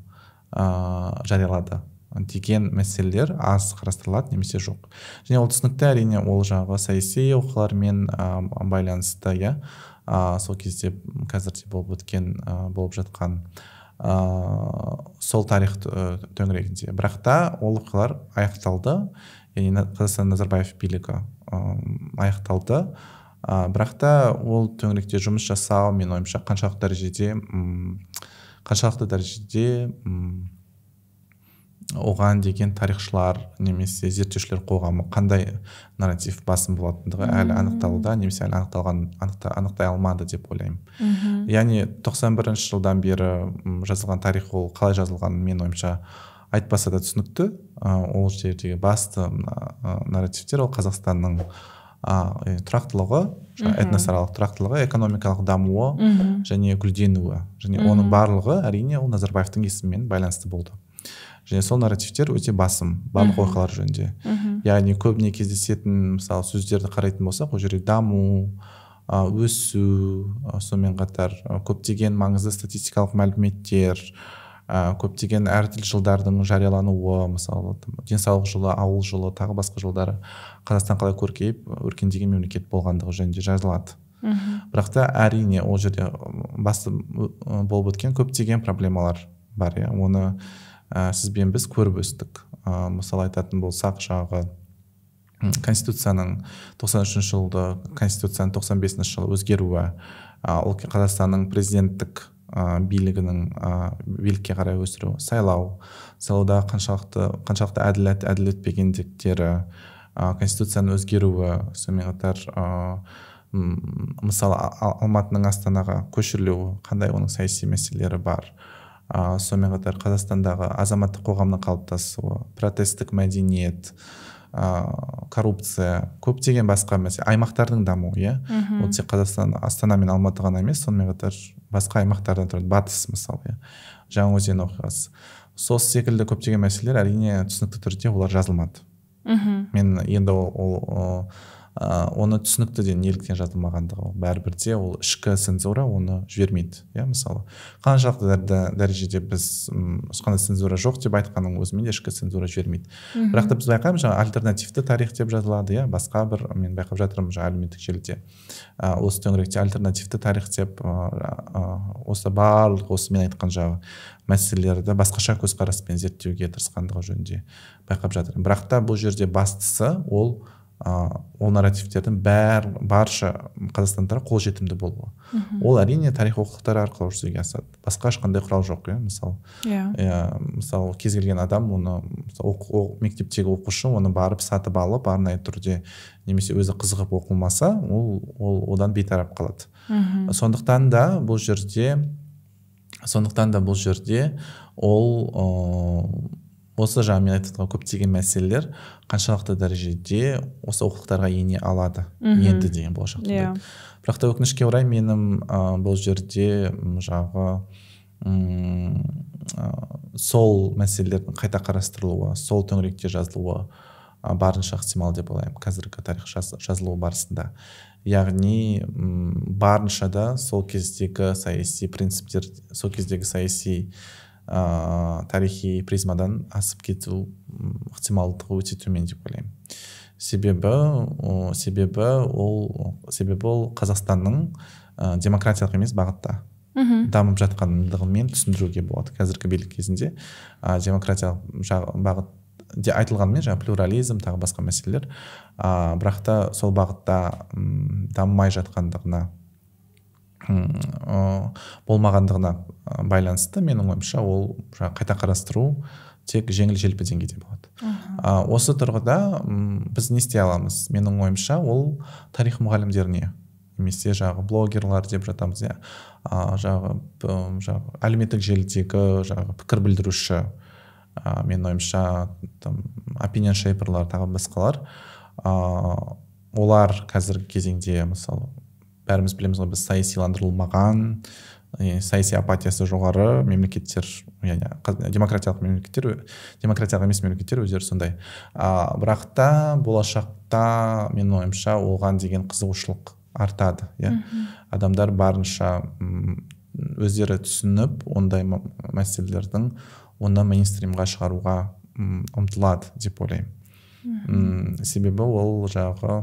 S2: ә, жариялады деген мәселелер аз қарастырылады немесе жоқ және ол түсінікті әрине ол жағы саяси оқиғалармен байланысты иә сол кезде қазірде болып өткен ә, болып жатқан ә, сол тарих төңірегінде бірақ та ол оқиғалар аяқталды яғни қазақстан назарбаев билігі ә, аяқталды ә, бірақ та ол төңіректе жұмыс жасау менің ойымша қаншалықты дәрежеде қаншалықты дәрежеде оған деген тарихшылар немесе зерттеушілер қоғамы қандай нарратив басым болатындығы әлі анықталуда немесе әлі анықталған анықтай алмады деп
S4: ойлаймын
S2: яғни 91 бірінші жылдан бері жазылған тарих ол қалай жазылған мен ойымша айтпаса да түсінікті ол жердегі басты нарративтер ол қазақстанның тұрақтылығы этносаралық тұрақтылығы экономикалық дамуы және гүлденуі және оның барлығы әрине ол назарбаевтың есімімен байланысты болды және сол нарративтер өте басым барлық оқиғалар жөнінде яғни көбіне кездесетін мысалы сөздерді қарайтын болсақ ол жерде даму өсу сонымен қатар көптеген маңызды статистикалық мәліметтер көптеген әртүрлі жылдардың жариялануы мысалы денсаулық жылы ауыл жылы тағы басқа жылдары қазақстан қалай көркейіп өркендеген мемлекет болғандығы жөнінде жазылады мхм бірақ та әрине ол жерде басты болып өткен көптеген проблемалар бар иә оны ә, сізбен біз көріп өстік ә, мысалы айтатын болсақ жаңағы конституцияның 93 үшінші жылды конституцияның 95 бесінші жылы өзгеруі ол қазақстанның президенттік ә, билігінің ә, билікке қарай өсіру сайлау сайлауда қаншалықты қаншалықты әділ әділ өтпегендіктері ә, конституцияның өзгеруі сонымен қатар ә, мысалы алматының астанаға көшірілуі қандай оның саяси мәселелері бар ә, сонымен қатар қазақстандағы азаматтық қоғамның қалыптасуы протесттік мәдениет ә, коррупция көптеген басқа мәселе аймақтардың дамуы иә ол тек қазақстан астана мен алматы ғана емес сонымен қатар басқа аймақтардан тұрады батыс мысалы иә жаңаөзен оқиғасы сол секілді көптеген мәселелер әрине түсінікті түрде олар жазылмады мхм мен енді ол, ол, ол ә, оны түсінікті де неліктен жатылмағандығы бәрібір де ол ішкі цензура оны жібермейді иә мысалы қаншалықты дәрежеде біз ешқандай цензура жоқ деп айтқанның өзімен де ішкі цензура жібермейді бірақ та біз байқаймыз жаңағы альтернативті тарих деп жазылады иә басқа бір мен байқап жатырмын жаңағы әлеуметтік желіде ә, осы төңіректе альтернативті тарих деп осы барлық осы мен айтқан жаңағы мәселелерді басқаша көзқараспен зерттеуге тырысқандығы жөнінде байқап жатырмын бірақ та бұл жерде бастысы ол ә, ол нарративтердің бәр, барша қазақстандықтарға қолжетімді болуы ол әрине тарих оқулықтары арқылы жүзеге асады басқа ешқандай құрал жоқ иә мысалы иә yeah. Иә, мысалы кез келген адам оны оқ, оқ, мектептегі оқушы оны барып сатып алып арнайы түрде немесе өзі қызығып оқылмаса ол, ол одан бейтарап қалады мхм сондықтан да бұл жерде сондықтан да бұл жерде ол ыыы осы жаңа мен айтып көптеген мәселелер қаншалықты дәрежеде осы оқулықтарға ене алады Үхым. енді деген болашақта yeah. Иә. бірақ та өкінішке орай менің ә, бұл жерде жағы ә, сол мәселелердің қайта қарастырылуы сол төңіректе жазылуы ә, барынша ықтимал деп ойлаймын қазіргі тарих жаз, жазылуы барысында яғни барынша да сол кездегі саяси принциптер сол кездегі саяси ә, тарихи призмадан асып кету ықтималдығы өте төмен деп ойлаймын себебі о, себебі ол себебі ол қазақстанның ә, демократиялық емес бағытта мхм дамып жатқандығымен түсіндіруге болады қазіргі билік кезінде ә, демократиялық бағыт де айтылғанымен жаңағы плюрализм тағы басқа мәселелер ә, бірақ та сол бағытта дамымай жатқандығына болмағандығына байланысты менің ойымша ол қайта қарастыру тек жеңіл желпі деңгейде болады а, осы тұрғыда ұм, біз не істей аламыз менің ойымша ол тарих мұғалімдеріне немесе жағы блогерлар деп жатамыз иә жағы жағы әлеуметтік желідегі жағы пікір білдіруші менің ойымша там опинион шейперлар тағы басқалар олар қазіргі кезеңде мысалы бәріміз білеміз ғой біз саясиландырылмаған саяси апатиясы жоғары мемлекеттер яғни демократиялық мемлекеттер демократиялық емес мемлекеттер өздері сондай ә, бірақ та болашақта менің ойымша оған деген қызығушылық артады иә адамдар барынша өздері түсініп ондай мәселелердің оны мейнстримға шығаруға ұмтылады деп ойлаймын себебі ол жағы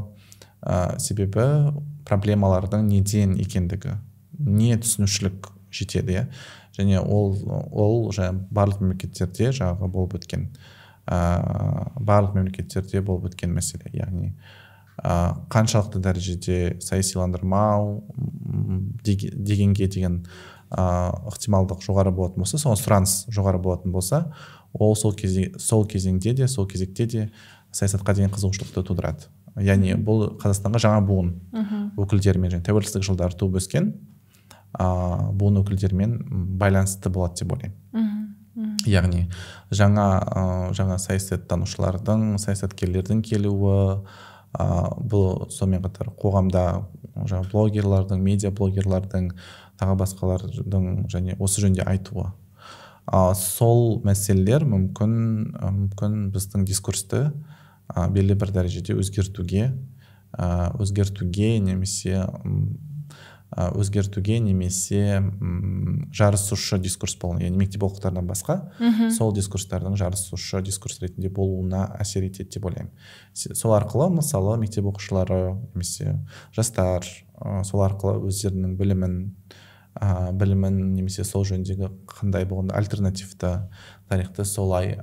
S2: ә, себебі проблемалардың неден екендігі не түсінушілік жетеді иә және ол ол жаңа барлық мемлекеттерде жаңағы болып өткен ә, барлық мемлекеттерде болып өткен мәселе яғни ә, қаншалықты дәрежеде саясиландырмау дегенге деген ә, ықтималдық жоғары болатын болса соған сұраныс жоғары болатын болса ол сол кезде сол кезеңде де сол кезекте де саясатқа деген қызығушылықты тудырады яғни бұл қазақстанға жаңа буын өкілдерімен және тәуелсіздік жылдары туып өскен ыыы буын өкілдерімен байланысты болады деп ойлаймын яғни жаңа ә, жаңа саясаттанушылардың саясаткерлердің келуі ә, бұл сонымен қатар қоғамда жаңа блогерлардың медиа блогерлардың тағы басқалардың және осы жөнінде айтуы ә, сол мәселелер мүмкін мүмкін біздің дискурсты ә, белгілі бір дәрежеде өзгертуге ә, өзгертуге немесе өзгертуге немесе ә, жарысушы дискурс болу яғни мектеп оқулықтарынан басқа Үху. сол дискурстардың жарысушы дискурс ретінде болуына әсер етеді деп ойлаймын сол арқылы мысалы мектеп оқушылары немесе жастар ә, сол арқылы өздерінің білімін ә, білімін немесе сол жөніндегі қандай болғанда альтернативті тарихты солай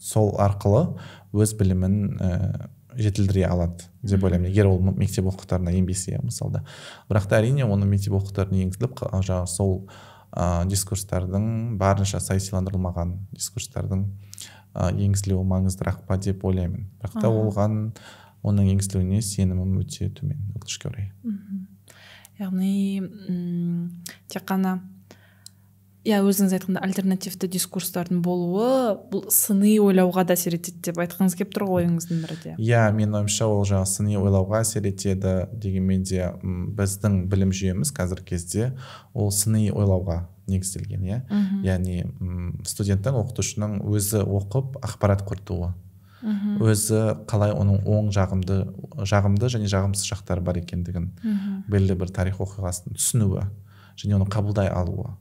S2: сол арқылы өз білімін ііі э, жетілдіре алады деп ойлаймын егер ол мектеп оқулықтарына енбесе иә, мысалда бірақ та әрине оны мектеп оқулықтарына енгізіліп жаңағы сол ә, дискурстардың барынша саясиландырылмаған дискурстардың ә, енгізілуі маңыздырақ па деп ойлаймын бірақ та оған оның енгізілуіне сенімім өте төмен өкінішке орай
S1: яғни тек қана иә өзіңіз айтқандай альтернативті дискурстардың болуы бұл сыни ойлауға да әсер етеді деп айтқыңыз келіп тұр ғой ойыңыздың бірде
S2: иә менің ойымша ол жаңағы сыни ойлауға әсер етеді дегенмен де біздің білім жүйеміз қазіргі кезде ол сыни ойлауға негізделген иә яғни студенттің оқытушының өзі оқып ақпарат құртуы өзі қалай оның оң жағымды жағымды және жағымсыз жақтары бар екендігін бір тарих оқиғасын түсінуі және оны қабылдай алуы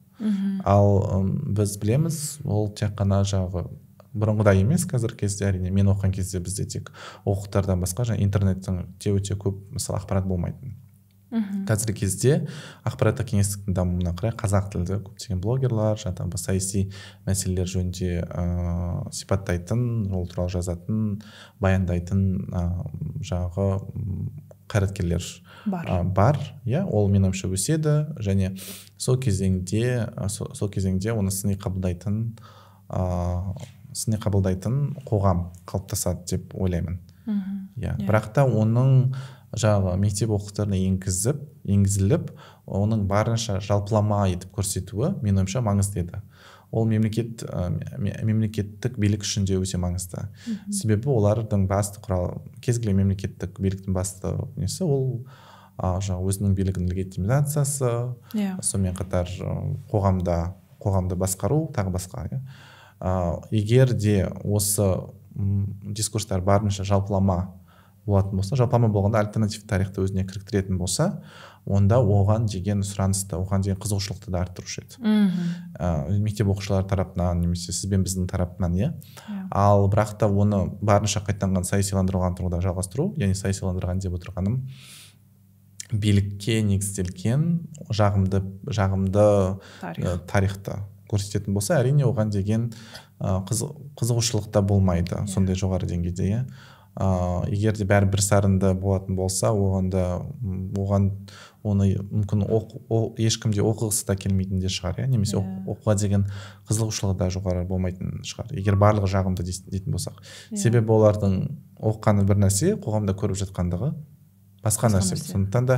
S2: ал біз білеміз ол тек қана жағы бұрынғыдай емес қазіргі кезде әрине мен оқыған кезде бізде тек оқулықтардан басқа жаңа интернеттің өте көп мысалы ақпарат болмайтын мхм қазіргі кезде ақпараттық кеңістіктің дамуына қарай қазақ тілді көптеген блогерлар жаңағы саяси мәселелер жөнінде ыыы сипаттайтын ол туралы жазатын баяндайтын ыыы жаңағы қайраткерлер бар бар иә ол ойымша өседі және сол кезеңде ә, сол, кезеңде оны сыни қабылдайтын ыыы сыни қабылдайтын қоғам қалыптасады деп ойлаймын
S3: иә,
S2: иә бірақ та оның жаңағы мектеп оқулықтарына енгізіп енгізіліп оның барынша жалпылама етіп көрсетуі менің ойымша маңызды еді ол мемлекет ә, мемлекеттік билік үшін де өте маңызды себебі олардың басты құрал кез келген мемлекеттік биліктің басты несі ол жаңағы өзінің билігінің легитимизациясы иә сонымен қатар қоғамда қоғамды басқару тағы басқа иә егер де осы дискурстар барынша жалпылама болатын болса жалпылама болғанда альтернатив тарихты өзіне кіріктіретін болса онда оған деген сұранысты оған деген қызығушылықты да арттырушы еді мхм ә, мектеп оқушылары тарапынан немесе сіз бен біздің тарапынан иә, иә. ал бірақ та оны барынша қайтадан саясиландырылған тұрғыда жалғастыру яғни саясиландырған деп отырғаным билікке негізделген жағымды жағымды Тарих. ә, тарихты көрсететін болса әрине оған деген ә, қызығушылық та болмайды yeah. Иә. сондай жоғары деңгейде иә ыыы егер де бәрі бір сарынды болатын болса да оған оны мүмкін оқ, о, ешкім де оқығысы да келмейтін де шығар иә немесе иә. оқуға деген қызығушылығы да жоғары болмайтын шығар егер барлығы жағымды дейтін болсақ yeah. Иә. себебі олардың оқығаны бір нәрсе қоғамда көріп жатқандығы басқа нәрсе сондықтан да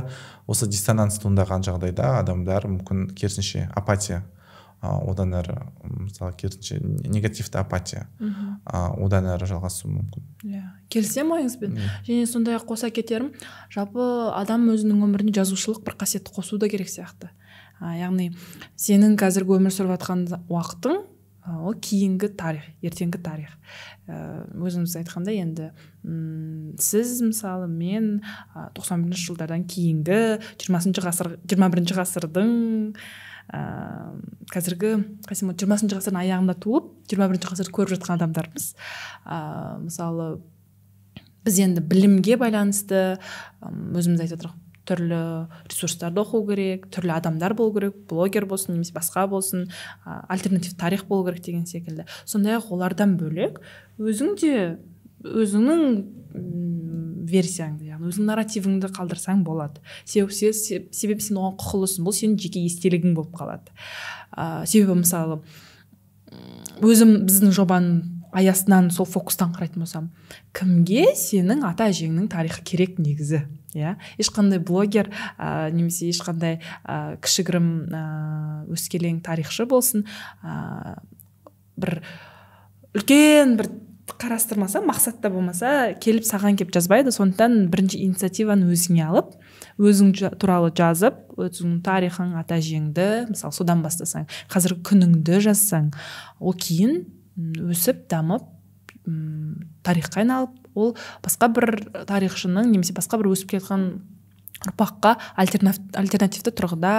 S2: осы диссонанс туындаған жағдайда адамдар мүмкін керісінше апатия одан әрі мысалы керісінше негативті апатия мхм одан әрі жалғасуы мүмкін
S1: иә yeah. келісемін ойыңызбен және сондай ақ қоса кетерім жалпы адам өзінің өміріне жазушылық бір қасиетті қосу да керек сияқты а, яғни сенің қазіргі өмір сүріп жатқан уақытың ол кейінгі тарих ертеңгі тарих ә, өзіңіз айтқандай енді ұм, сіз мысалы мен тоқсан бірінші жылдардан кейінгі жиырмасыншы ғасыр жиырма бірінші ғасырдың ә, қазіргі қасем жиырмасыншы ғасырдың аяғында туып жиырма бірінші ғасырды көріп жатқан адамдармыз ә, мысалы біз енді білімге байланысты өзіміз айтып түрлі ресурстарды оқу керек түрлі адамдар болу керек блогер болсын немесе басқа болсын ә, альтернатив тарих болу керек деген секілді сондай ақ олардан бөлек өзің де өзіңнің версияңды яғни өзіңнің нарративіңді қалдырсаң болады себебі сен оған құқылысың бұл сенің жеке естелігің болып қалады ә, себебі мысалы өзім біздің жобаның аясынан сол фокустан қарайтын болсам кімге сенің ата әжеңнің тарихы керек негізі иә ешқандай блогер ә, немесе ешқандай ә, кішігірім ә, өскелең тарихшы болсын ә, бір үлкен бір қарастырмаса мақсатта болмаса келіп саған кеп жазбайды сондықтан бірінші инициативаны өзіңе алып өзің туралы жазып өзіңнің тарихың ата әжеңді мысалы содан бастасаң қазіргі күніңді жазсаң ол кейін өсіп дамып тарихқа айналып ол басқа бір тарихшының немесе басқа бір өсіп келе ұрпаққа альтернативті тұрғыда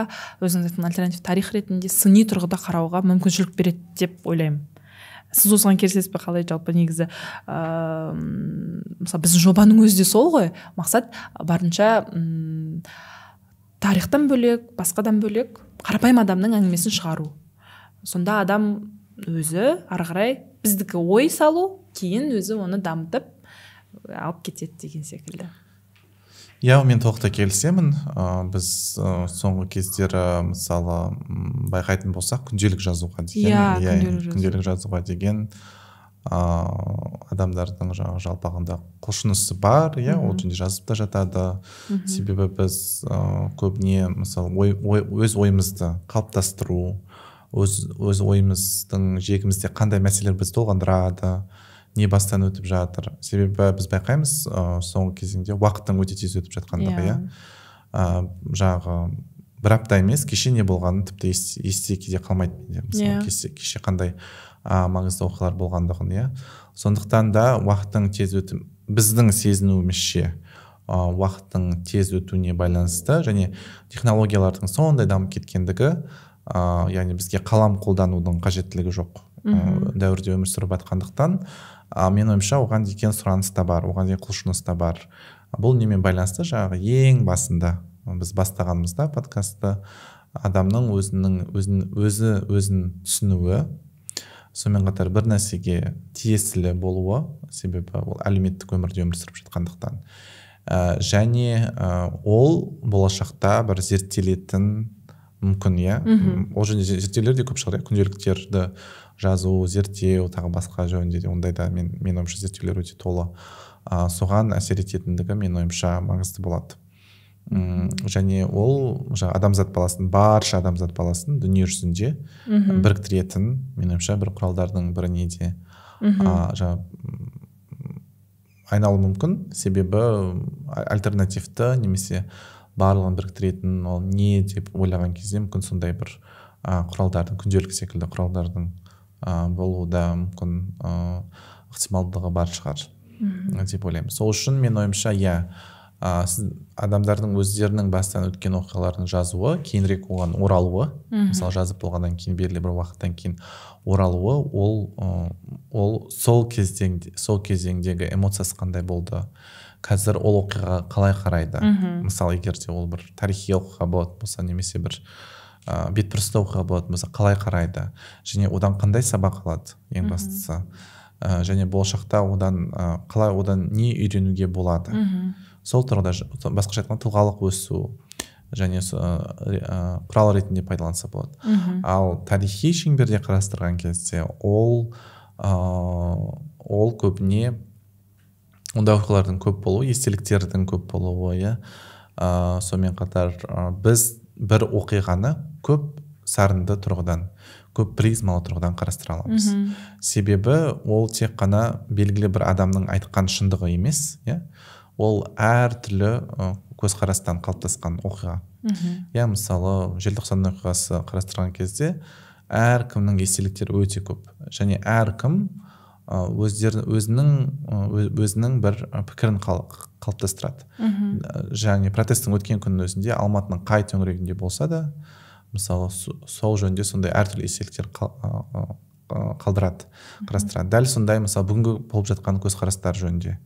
S1: өзіңіз айтқан альтернатив тарих ретінде сыни тұрғыда қарауға мүмкіншілік береді деп ойлаймын сіз осыған келісесіз бе қалай жалпы негізі ыыы мысалы біздің жобаның өзі де сол ғой мақсат барынша тарихтан бөлек басқадан бөлек қарапайым адамның әңгімесін шығару сонда адам өзі ары қарай біздікі ой салу кейін өзі оны дамытып алып кетеді деген секілді
S2: иә мен толықтай келісемін ә, біз ә, соңғы кездері мысалы байқайтын болсақ күнделік жазуға деген иә, иә күнделік, жазуға деген ыыы адамдардың жаңағы жалпағында құлшынысы бар иә ол жөнде жазып та жатады себебі біз ыыы көбіне мысалы ой, өз ойымызды қалыптастыру өз өз ойымыздың жегімізде қандай мәселелер бізді толғандырады не бастан өтіп жатыр себебі біз байқаймыз ә, соңғы кезеңде уақыттың өте тез өтіп жатқандығы иә yeah. Иә. жаңағы бір апта емес кеше не болғанын тіпті есте кейде қалмайды менде иә. кеше, қандай ә, маңызды оқиғалар болғандығын иә сондықтан да уақыттың тез өтіп біздің сезінуімізше ә, уақыттың тез өтуіне байланысты және технологиялардың сондай дамып кеткендігі ыыы яғни бізге қалам қолданудың қажеттілігі жоқ ыыы э, дәуірде өмір сүріп жатқандықтан а менің ойымша оған деген сұраныс та бар оған деген құлшыныс та бар бұл немен байланысты жаңағы ең басында біз бастағанымызда подкастты адамның өзінің өзін өзі өзін түсінуі сонымен қатар бір нәрсеге тиесілі болуы себебі ол әлеуметтік өмірде өмір сүріп жатқандықтан ә, және ә, ол болашақта бір зерттелетін мүмкін иә ол жөнінде зерттеулер де көп шығар иә күнделіктерді жазу зерттеу тағы басқа жөнінде де ондай мен менің ойымша зерттеулер өте толы а, соған әсер ететіндігі менің ойымша маңызды болады Үм, және ол жаңағы адамзат баласын барша адамзат баласын дүние жүзінде біріктіретін менің ойымша бір құралдардың біріне де айналуы мүмкін себебі альтернативті немесе барлығын біріктіретін ол не деп ойлаған кезде мүмкін сондай бір ә, құралдардың күнделік секілді құралдардың ә, болуы да мүмкін ыыы ықтималдығы бар шығар
S3: Үм.
S2: деп ойлаймын сол үшін мен ойымша иә ә, адамдардың өздерінің бастан өткен оқиғаларын жазуы кейінірек оған оралуы Үм. мысалы жазып болғаннан кейін белгілі бір уақыттан кейін оралуы ол ол сол кезең сол кезеңдегі эмоциясы қандай болды қазір ол оқиғаға қалай қарайды мхм мысалы егер де ол бір тарихи оқиға болатын болса немесе бір ә, бетбұрысты оқиға болатын болса қалай қарайды және одан қандай сабақ алады ең бастысы және болашақта одан қалай одан не үйренуге болады мхм сол тұрғыда басқаша айтқанда тұлғалық өсу және ә, құрал ретінде пайдаланса болады Үху. ал тарихи шеңберде қарастырған кезде ол ә, ол көбіне оқиғалардың көп болуы естеліктердің көп болуы иә ә, сонымен қатар ә, біз бір оқиғаны көп сарынды тұрғыдан көп призмалы тұрғыдан қарастыра аламыз себебі ол тек қана белгілі бір адамның айтқан шындығы емес иә ол әртүрлі көзқарастан қалыптасқан оқиға иә мысалы желтоқсан оқиғасы қарастырған кезде әркімнің естеліктері өте көп және әркім өздер өзінің өзінің бір пікірін қалыптастырады мхм және протесттің өткен күннің өзінде алматының қай төңірегінде болса да мысалы сол жөнінде сондай әртүрлі естеліктер қалдырады қарастырады дәл сондай мысалы бүгінгі болып жатқан көзқарастар жөнінде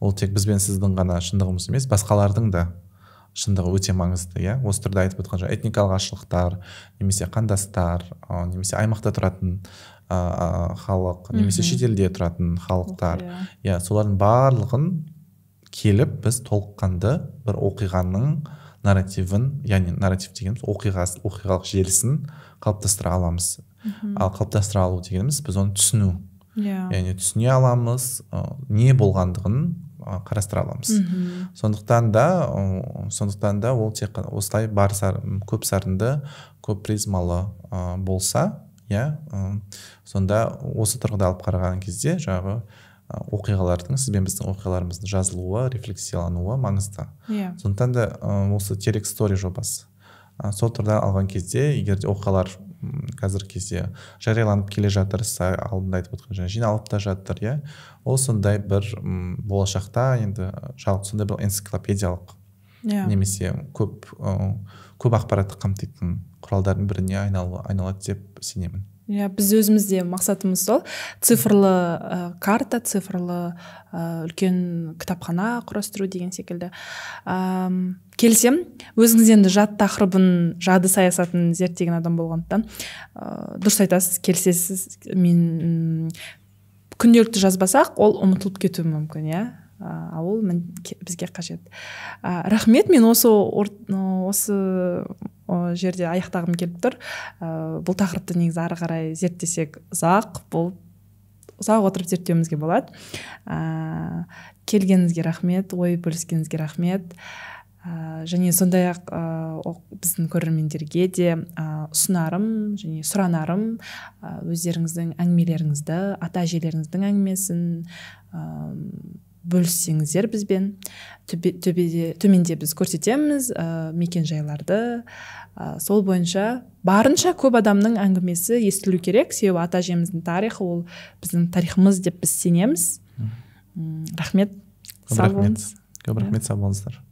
S2: ол тек біз бен сіздің ғана шындығымыз емес басқалардың да шындығы өте маңызды иә осы түрде айтып өткен жаңағы этникалық ашықтықтар немесе қандастар ә, немесе аймақта тұратын ә, халық немесе шетелде тұратын халықтар иә солардың барлығын келіп біз толыққанды бір оқиғаның нарративін яғни нарратив дегеніміз оқиға оқиғалық желісін қалыптастыра аламыз мхм ал қалыптастыра алу дегеніміз біз оны түсіну иә яғни түсіне аламыз ә, не болғандығын қарастыра аламыз сондықтан да сондықтан да ол тек осылай бар көп сарынды көп призмалы болса иә сонда осы тұрғыда алып қараған кезде жағы оқиғалардың сіз бен біздің оқиғаларымыздың жазылуы рефлексиялануы маңызды иә сондықтан да осы терек стори жобасы сол тұрғыдан алған кезде егер де оқиғалар қазіргі кезде жарияланып келе жатыр алдында айтып отқан жаңа жиналып та жатыр иә ол сондай бір болашақта енді жалпы сондай бір энциклопедиялық yeah. Иә. немесе көп ө, көп ақпаратты қамтитын құралдардың біріне айнал, айналады деп сенемін
S1: иә yeah, біз өзімізде мақсатымыз сол цифрлы карта цифрлы ә, үлкен кітапхана құрастыру деген секілді келсем өзіңіз енді жат тақырыбын жады саясатын зерттеген адам болғандықтан ә, дұрыс айтасыз келісесіз мен күнделікті жазбасақ ол ұмытылып кетуі мүмкін иә э, ал ол бізге қажет ә, рахмет мен осы ор, осы жерде аяқтағым келіп тұр ә, бұл тақырыпты негізі ары қарай зерттесек ұзақ бұл, ұзақ отырып зерттеуімізге болады ә, келгеніңізге рахмет ой бөліскеніңізге рахмет ә, және сондай ақ ә, э, біздің көрермендерге де ә, ұсынарым және сұранарым ә, өздеріңіздің әңгімелеріңізді ата әжелеріңіздің әңгімесін ә, бөліссеңіздер бізбен төбеде, төменде біз көрсетеміз ә, жайларды. ә, сол бойынша барынша көп адамның әңгімесі естілу керек себебі ата әжеміздің тарихы ол біздің тарихымыз деп біз сенеміз рахмет сау болыңыз көп рахмет
S2: сау болыңыздар